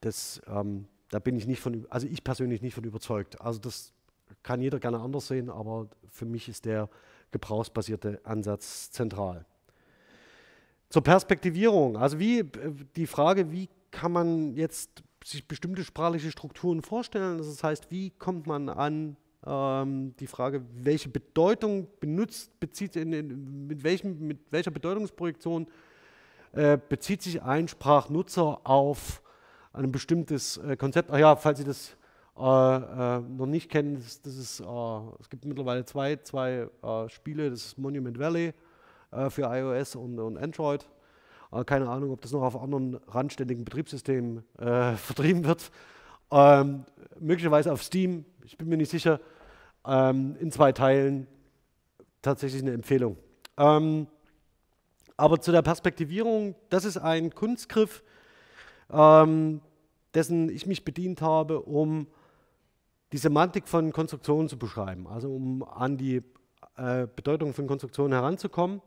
Das ähm, da bin ich nicht von, also ich persönlich nicht von überzeugt. Also das kann jeder gerne anders sehen, aber für mich ist der gebrauchsbasierte Ansatz zentral. Zur Perspektivierung, also wie äh, die Frage, wie kann man jetzt sich bestimmte sprachliche Strukturen vorstellen? Also das heißt, wie kommt man an ähm, die Frage, welche Bedeutung benutzt, bezieht in, in, mit, welchem, mit welcher Bedeutungsprojektion äh, bezieht sich ein Sprachnutzer auf ein bestimmtes äh, Konzept. Ach ja, falls Sie das äh, äh, noch nicht kennen, das, das ist, äh, es gibt mittlerweile zwei, zwei äh, Spiele, das ist Monument Valley äh, für iOS und, und Android. keine Ahnung, ob das noch auf anderen randständigen Betriebssystemen [LAUGHS] vertrieben wird. Ähm, möglicherweise auf Steam, ich bin mir nicht sicher, ähm, in zwei Teilen tatsächlich eine Empfehlung. Ähm, aber zu der Perspektivierung, das ist ein Kunstgriff, ähm, dessen ich mich bedient habe, um die Semantik von Konstruktionen zu beschreiben, also um an die äh, Bedeutung von Konstruktionen heranzukommen.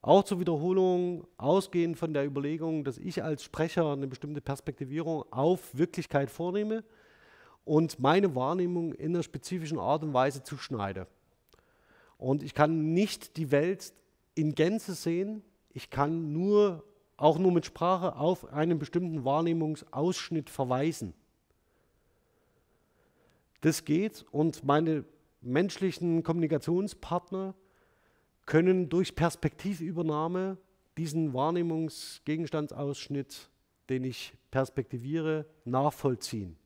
Auch zur Wiederholung, ausgehend von der Überlegung, dass ich als Sprecher eine bestimmte Perspektivierung auf Wirklichkeit vornehme und meine Wahrnehmung in einer spezifischen Art und Weise zuschneide. Und ich kann nicht die Welt in Gänze sehen, ich kann nur auch nur mit Sprache auf einen bestimmten Wahrnehmungsausschnitt verweisen. Das geht und meine menschlichen Kommunikationspartner können durch Perspektivübernahme diesen Wahrnehmungsgegenstandsausschnitt, den ich perspektiviere, nachvollziehen.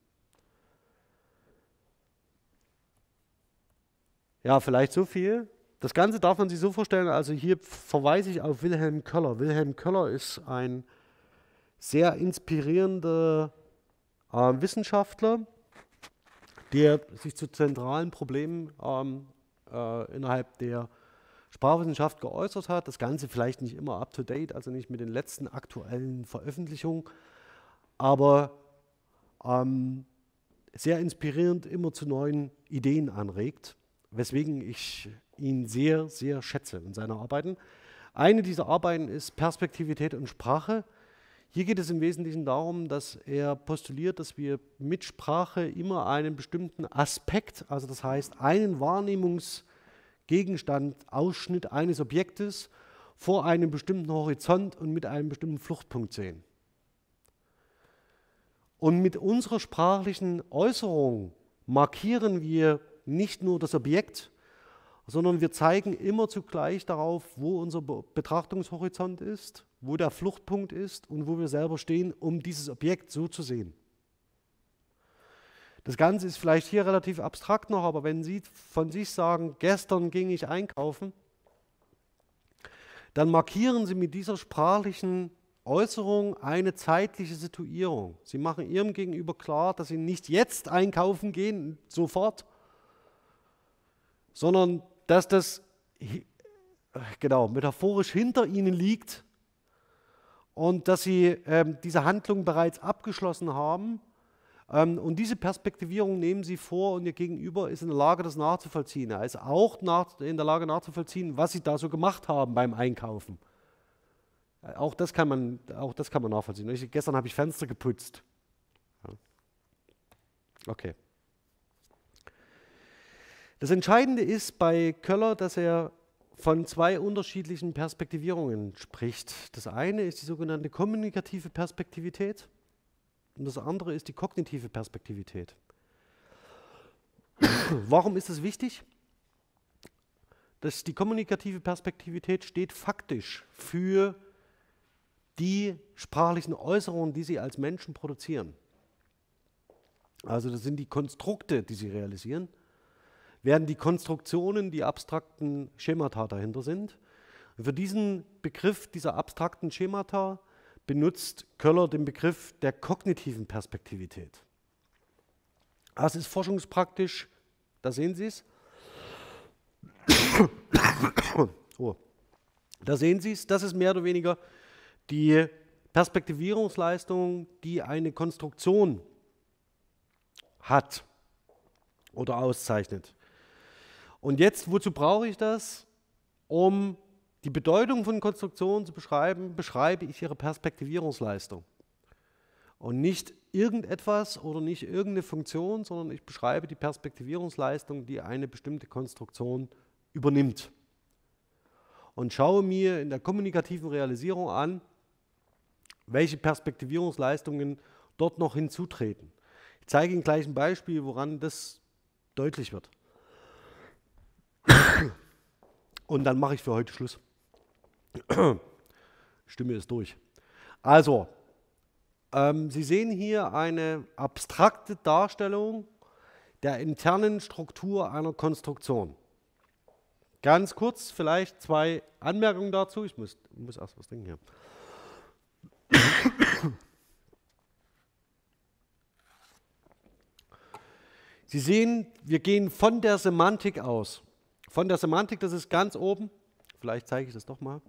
Ja, vielleicht so viel das Ganze darf man sich so vorstellen, also hier verweise ich auf Wilhelm Köller. Wilhelm Köller ist ein sehr inspirierender äh, Wissenschaftler, der sich zu zentralen Problemen ähm, äh, innerhalb der Sprachwissenschaft geäußert hat. Das Ganze vielleicht nicht immer up-to-date, also nicht mit den letzten aktuellen Veröffentlichungen, aber ähm, sehr inspirierend, immer zu neuen Ideen anregt, weswegen ich ihn sehr, sehr schätze in seiner Arbeiten. Eine dieser Arbeiten ist Perspektivität und Sprache. Hier geht es im Wesentlichen darum, dass er postuliert, dass wir mit Sprache immer einen bestimmten Aspekt, also das heißt einen Wahrnehmungsgegenstand, Ausschnitt eines Objektes vor einem bestimmten Horizont und mit einem bestimmten Fluchtpunkt sehen. Und mit unserer sprachlichen Äußerung markieren wir nicht nur das Objekt, sondern wir zeigen immer zugleich darauf, wo unser Betrachtungshorizont ist, wo der Fluchtpunkt ist und wo wir selber stehen, um dieses Objekt so zu sehen. Das Ganze ist vielleicht hier relativ abstrakt noch, aber wenn Sie von sich sagen, gestern ging ich einkaufen, dann markieren Sie mit dieser sprachlichen Äußerung eine zeitliche Situierung. Sie machen Ihrem Gegenüber klar, dass Sie nicht jetzt einkaufen gehen, sofort, sondern dass das äh, genau metaphorisch hinter ihnen liegt und dass sie ähm, diese Handlung bereits abgeschlossen haben. Ähm, und diese Perspektivierung nehmen sie vor und ihr Gegenüber ist in der Lage, das nachzuvollziehen. Er ist auch nach, in der Lage nachzuvollziehen, was sie da so gemacht haben beim Einkaufen. Äh, auch das kann man, auch das kann man nachvollziehen. Ich, gestern habe ich Fenster geputzt. Okay. Das Entscheidende ist bei Köller, dass er von zwei unterschiedlichen Perspektivierungen spricht. Das eine ist die sogenannte kommunikative Perspektivität und das andere ist die kognitive Perspektivität. [COUGHS] Warum ist es wichtig? Dass die kommunikative Perspektivität steht faktisch für die sprachlichen Äußerungen, die sie als Menschen produzieren. Also das sind die Konstrukte, die sie realisieren werden die Konstruktionen, die abstrakten Schemata dahinter sind. für diesen Begriff dieser abstrakten Schemata benutzt Köller den Begriff der kognitiven Perspektivität. Das ist forschungspraktisch, da sehen Sie es. [COUGHS] Oh. Da sehen Sie es, das ist mehr oder weniger die Perspektivierungsleistung, die eine Konstruktion hat oder auszeichnet. Und jetzt, wozu brauche ich das? Um die Bedeutung von Konstruktionen zu beschreiben, beschreibe ich ihre Perspektivierungsleistung. Und nicht irgendetwas oder nicht irgendeine Funktion, sondern ich beschreibe die Perspektivierungsleistung, die eine bestimmte Konstruktion übernimmt. Und schaue mir in der kommunikativen Realisierung an, welche Perspektivierungsleistungen dort noch hinzutreten. Ich zeige Ihnen gleich ein Beispiel, woran das deutlich wird. Und dann mache ich für heute Schluss. Stimme ist durch. Also, ähm, Sie sehen hier eine abstrakte Darstellung der internen Struktur einer Konstruktion. Ganz kurz vielleicht zwei Anmerkungen dazu. Ich muss, muss erst was trinken hier. Sie sehen, wir gehen von der Semantik aus. Von der Semantik, das ist ganz oben. Vielleicht zeige ich das doch mal.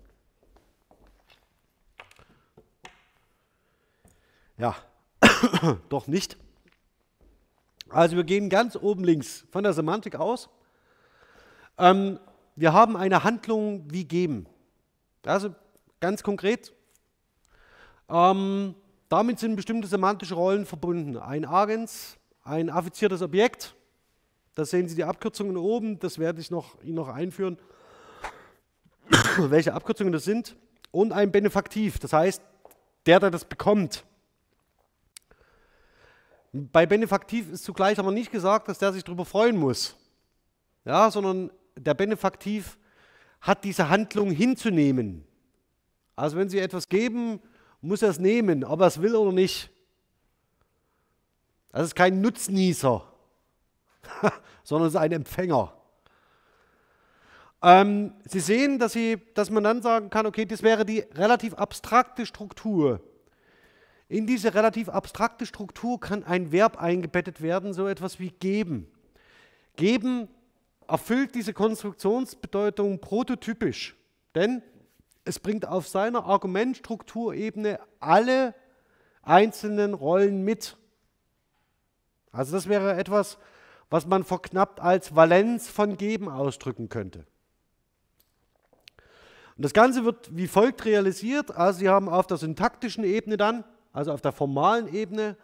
Ja, [COUGHS] doch nicht. Also wir gehen ganz oben links von der Semantik aus. Ähm, wir haben eine Handlung wie geben. Also ganz konkret. Ähm, damit sind bestimmte semantische Rollen verbunden. Ein Agens, ein affiziertes Objekt, da sehen Sie die Abkürzungen oben, das werde ich noch, Ihnen noch einführen, [COUGHS] welche Abkürzungen das sind. Und ein Benefaktiv, das heißt, der, der das bekommt. Bei Benefaktiv ist zugleich aber nicht gesagt, dass der sich darüber freuen muss, ja, sondern der Benefaktiv hat diese Handlung hinzunehmen. Also wenn Sie etwas geben, muss er es nehmen, ob er es will oder nicht. Das ist kein Nutznießer. [LAUGHS] sondern es ist ein Empfänger. Ähm, Sie sehen, dass, Sie, dass man dann sagen kann, okay, das wäre die relativ abstrakte Struktur. In diese relativ abstrakte Struktur kann ein Verb eingebettet werden, so etwas wie geben. Geben erfüllt diese Konstruktionsbedeutung prototypisch, denn es bringt auf seiner Argumentstrukturebene alle einzelnen Rollen mit. Also das wäre etwas, was man verknappt als Valenz von geben ausdrücken könnte. Und das Ganze wird wie folgt realisiert. Also Sie haben auf der syntaktischen Ebene dann, also auf der formalen Ebene,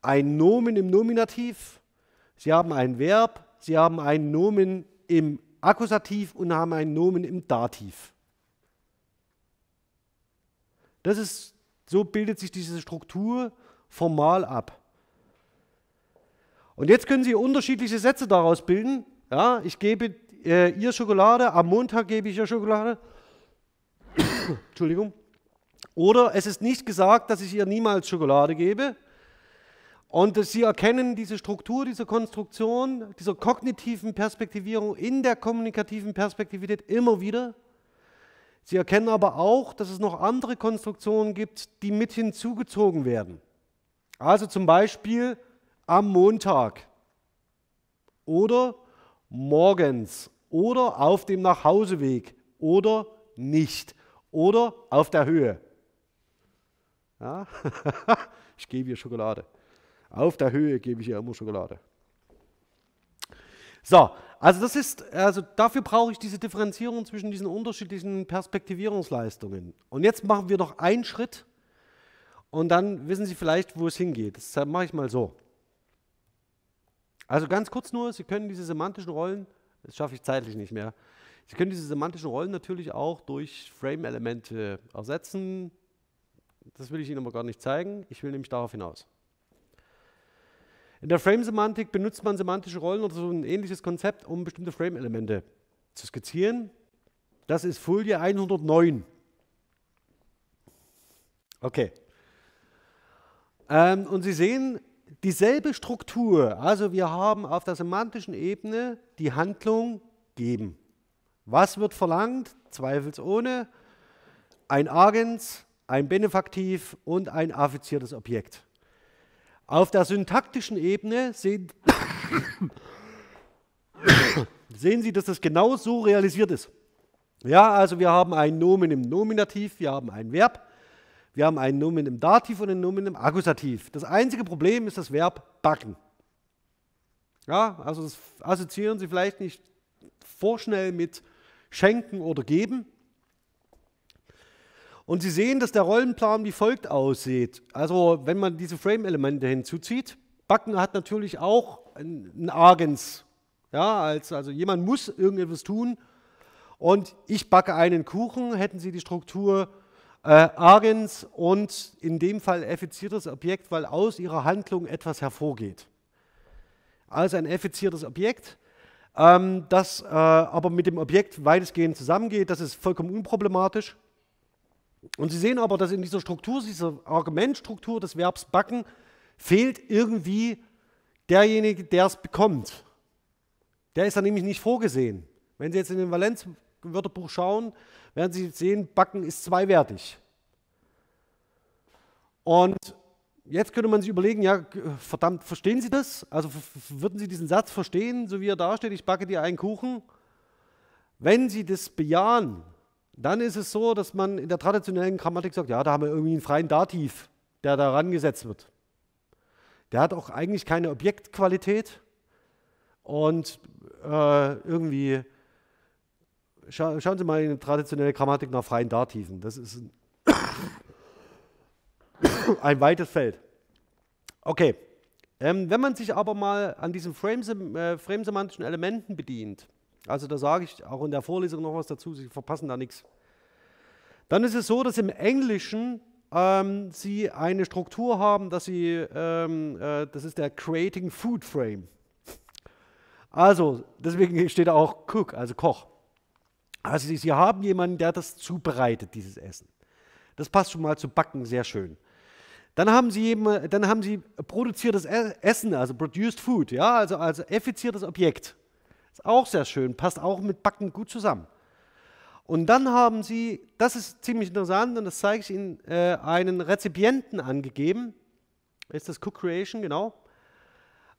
ein Nomen im Nominativ, Sie haben ein Verb, Sie haben ein Nomen im Akkusativ und haben ein Nomen im Dativ. Das ist, so bildet sich diese Struktur formal ab. Und jetzt können Sie unterschiedliche Sätze daraus bilden. Ja, ich gebe äh, ihr Schokolade, am Montag gebe ich ihr Schokolade. [COUGHS] Entschuldigung. Oder es ist nicht gesagt, dass ich ihr niemals Schokolade gebe. Und Sie erkennen diese Struktur, diese Konstruktion, dieser kognitiven Perspektivierung in der kommunikativen Perspektivität immer wieder. Sie erkennen aber auch, dass es noch andere Konstruktionen gibt, die mit hinzugezogen werden. Also zum Beispiel am Montag oder morgens oder auf dem Nachhauseweg oder nicht oder auf der Höhe. Ja? [LAUGHS] ich gebe ihr Schokolade. Auf der Höhe gebe ich ihr immer Schokolade. So, also das ist, also dafür brauche ich diese Differenzierung zwischen diesen unterschiedlichen Perspektivierungsleistungen. Und jetzt machen wir noch einen Schritt und dann wissen Sie vielleicht, wo es hingeht. Das mache ich mal so. Also ganz kurz nur, Sie können diese semantischen Rollen, das schaffe ich zeitlich nicht mehr, Sie können diese semantischen Rollen natürlich auch durch Frame-Elemente ersetzen. Das will ich Ihnen aber gar nicht zeigen. Ich will nämlich darauf hinaus. In der Frame-Semantik benutzt man semantische Rollen oder so ein ähnliches Konzept, um bestimmte Frame-Elemente zu skizzieren. Das ist Folie 109. Okay. Ähm, und Sie sehen, Dieselbe Struktur, also wir haben auf der semantischen Ebene die Handlung geben. Was wird verlangt? Zweifelsohne ein Agens, ein Benefaktiv und ein affiziertes Objekt. Auf der syntaktischen Ebene sehen, [COUGHS] sehen Sie, dass das genau so realisiert ist. Ja, also wir haben ein Nomen im Nominativ, wir haben ein Verb, wir haben einen Nomen im Dativ und einen Nomen im Akkusativ. Das einzige Problem ist das Verb backen. Ja, also das assoziieren Sie vielleicht nicht vorschnell mit schenken oder geben. Und Sie sehen, dass der Rollenplan wie folgt aussieht. Also wenn man diese Frame-Elemente hinzuzieht, backen hat natürlich auch ein Agens. Ja, als, also jemand muss irgendetwas tun. Und ich backe einen Kuchen, hätten Sie die Struktur äh, Arins und in dem Fall effiziertes Objekt, weil aus ihrer Handlung etwas hervorgeht. Also ein effiziertes Objekt, ähm, das äh, aber mit dem Objekt weitestgehend zusammengeht, das ist vollkommen unproblematisch. Und Sie sehen aber, dass in dieser Struktur, dieser Argumentstruktur des Verbs backen, fehlt irgendwie derjenige, der es bekommt. Der ist da nämlich nicht vorgesehen. Wenn Sie jetzt in den Valenzwörterbuch schauen, werden Sie sehen, Backen ist zweiwertig. Und jetzt könnte man sich überlegen, ja, verdammt, verstehen Sie das? Also würden Sie diesen Satz verstehen, so wie er da steht, ich backe dir einen Kuchen? Wenn Sie das bejahen, dann ist es so, dass man in der traditionellen Grammatik sagt, ja, da haben wir irgendwie einen freien Dativ, der da rangesetzt wird. Der hat auch eigentlich keine Objektqualität und äh, irgendwie scha schauen Sie mal in traditionelle Grammatik nach freien Dativen. Das ist ein, [COUGHS] ein weites Feld. Okay. Ähm, wenn man sich aber mal an diesen framesemantischen äh, Frame Elementen bedient, also da sage ich auch in der Vorlesung noch was dazu, Sie verpassen da nichts, dann ist es so, dass im Englischen ähm, Sie eine Struktur haben, dass Sie, ähm, äh, das ist der Creating Food Frame. Also, deswegen steht da auch Cook, also Koch. Also sie, sie haben jemanden, der das zubereitet, dieses Essen. Das passt schon mal zu Backen sehr schön. Dann haben sie, eben, dann haben sie produziertes e-, Essen, also produced food, ja, also, also effiziertes Objekt. Ist auch sehr schön, passt auch mit Backen gut zusammen. Und dann haben sie, das ist ziemlich interessant und das zeige ich Ihnen, äh, einen Rezipienten angegeben. Ist das Cook Creation, genau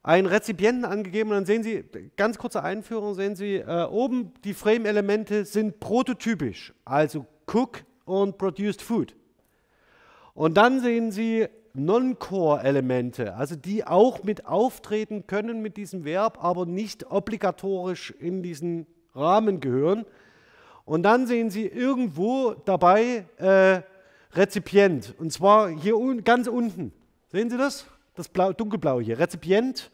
einen Rezipienten angegeben und dann sehen Sie, ganz kurze Einführung, sehen Sie äh, oben, die Frame-Elemente sind prototypisch, also Cook und Produced Food. Und dann sehen Sie Non-Core-Elemente, also die auch mit auftreten können mit diesem Verb, aber nicht obligatorisch in diesen Rahmen gehören. Und dann sehen Sie irgendwo dabei äh, Rezipient, und zwar hier un ganz unten. Sehen Sie das? Das Blau, dunkelblaue hier, Rezipient.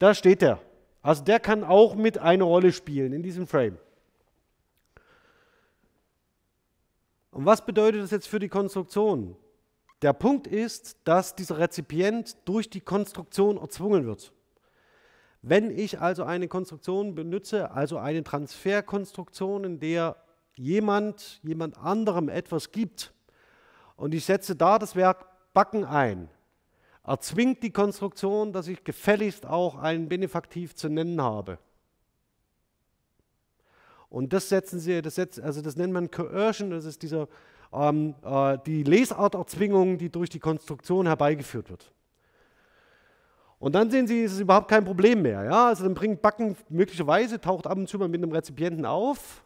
Da steht er. Also der kann auch mit eine Rolle spielen in diesem Frame. Und was bedeutet das jetzt für die Konstruktion? Der Punkt ist, dass dieser Rezipient durch die Konstruktion erzwungen wird. Wenn ich also eine Konstruktion benutze, also eine Transferkonstruktion, in der jemand jemand anderem etwas gibt und ich setze da das Werk Backen ein, erzwingt die Konstruktion, dass ich gefälligst auch einen Benefaktiv zu nennen habe. Und das setzen sie, das setzt, also das nennt man Coercion, das ist dieser, ähm, äh, die Lesarterzwingung, die durch die Konstruktion herbeigeführt wird. Und dann sehen Sie, ist es überhaupt kein Problem mehr. Ja? Also dann bringt Backen möglicherweise, taucht ab und zu mal mit einem Rezipienten auf,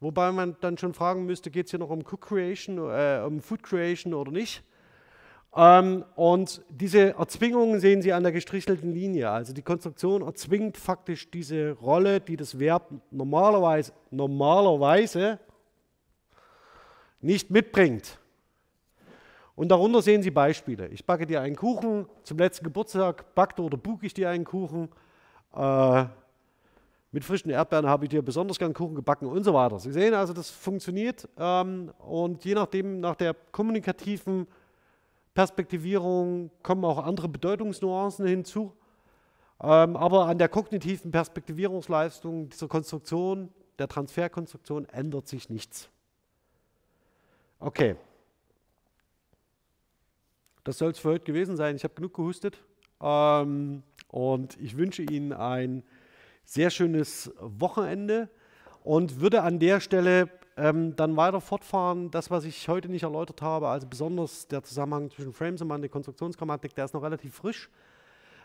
wobei man dann schon fragen müsste, geht es hier noch um Cook Creation, äh, um Food Creation oder nicht. Ähm, und diese Erzwingungen sehen Sie an der gestrichelten Linie. Also die Konstruktion erzwingt faktisch diese Rolle, die das Verb normalerweise, normalerweise nicht mitbringt. Und darunter sehen Sie Beispiele. Ich backe dir einen Kuchen, zum letzten Geburtstag backte oder buk ich dir einen Kuchen. Äh, mit frischen Erdbeeren habe ich dir besonders gern Kuchen gebacken und so weiter. Sie sehen also, das funktioniert. Ähm, und je nachdem, nach der kommunikativen Perspektivierung kommen auch andere Bedeutungsnuancen hinzu. Ähm, aber an der kognitiven Perspektivierungsleistung dieser Konstruktion, der Transferkonstruktion, ändert sich nichts. Okay. Das soll es für heute gewesen sein. Ich habe genug gehustet. Ähm, und ich wünsche Ihnen ein sehr schönes Wochenende und würde an der Stelle ähm, dann weiter fortfahren, das, was ich heute nicht erläutert habe, also besonders der Zusammenhang zwischen Frames und Konstruktionsgrammatik, der ist noch relativ frisch.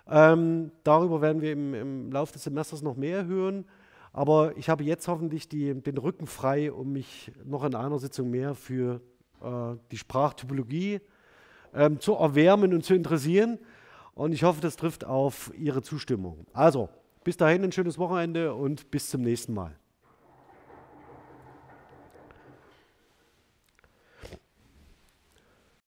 Ähm, darüber werden wir im, im Laufe des Semesters noch mehr hören. Aber ich habe jetzt hoffentlich die, den Rücken frei, um mich noch in einer Sitzung mehr für äh, die Sprachtypologie ähm, zu erwärmen und zu interessieren. Und ich hoffe, das trifft auf Ihre Zustimmung. Also, bis dahin ein schönes Wochenende und bis zum nächsten Mal.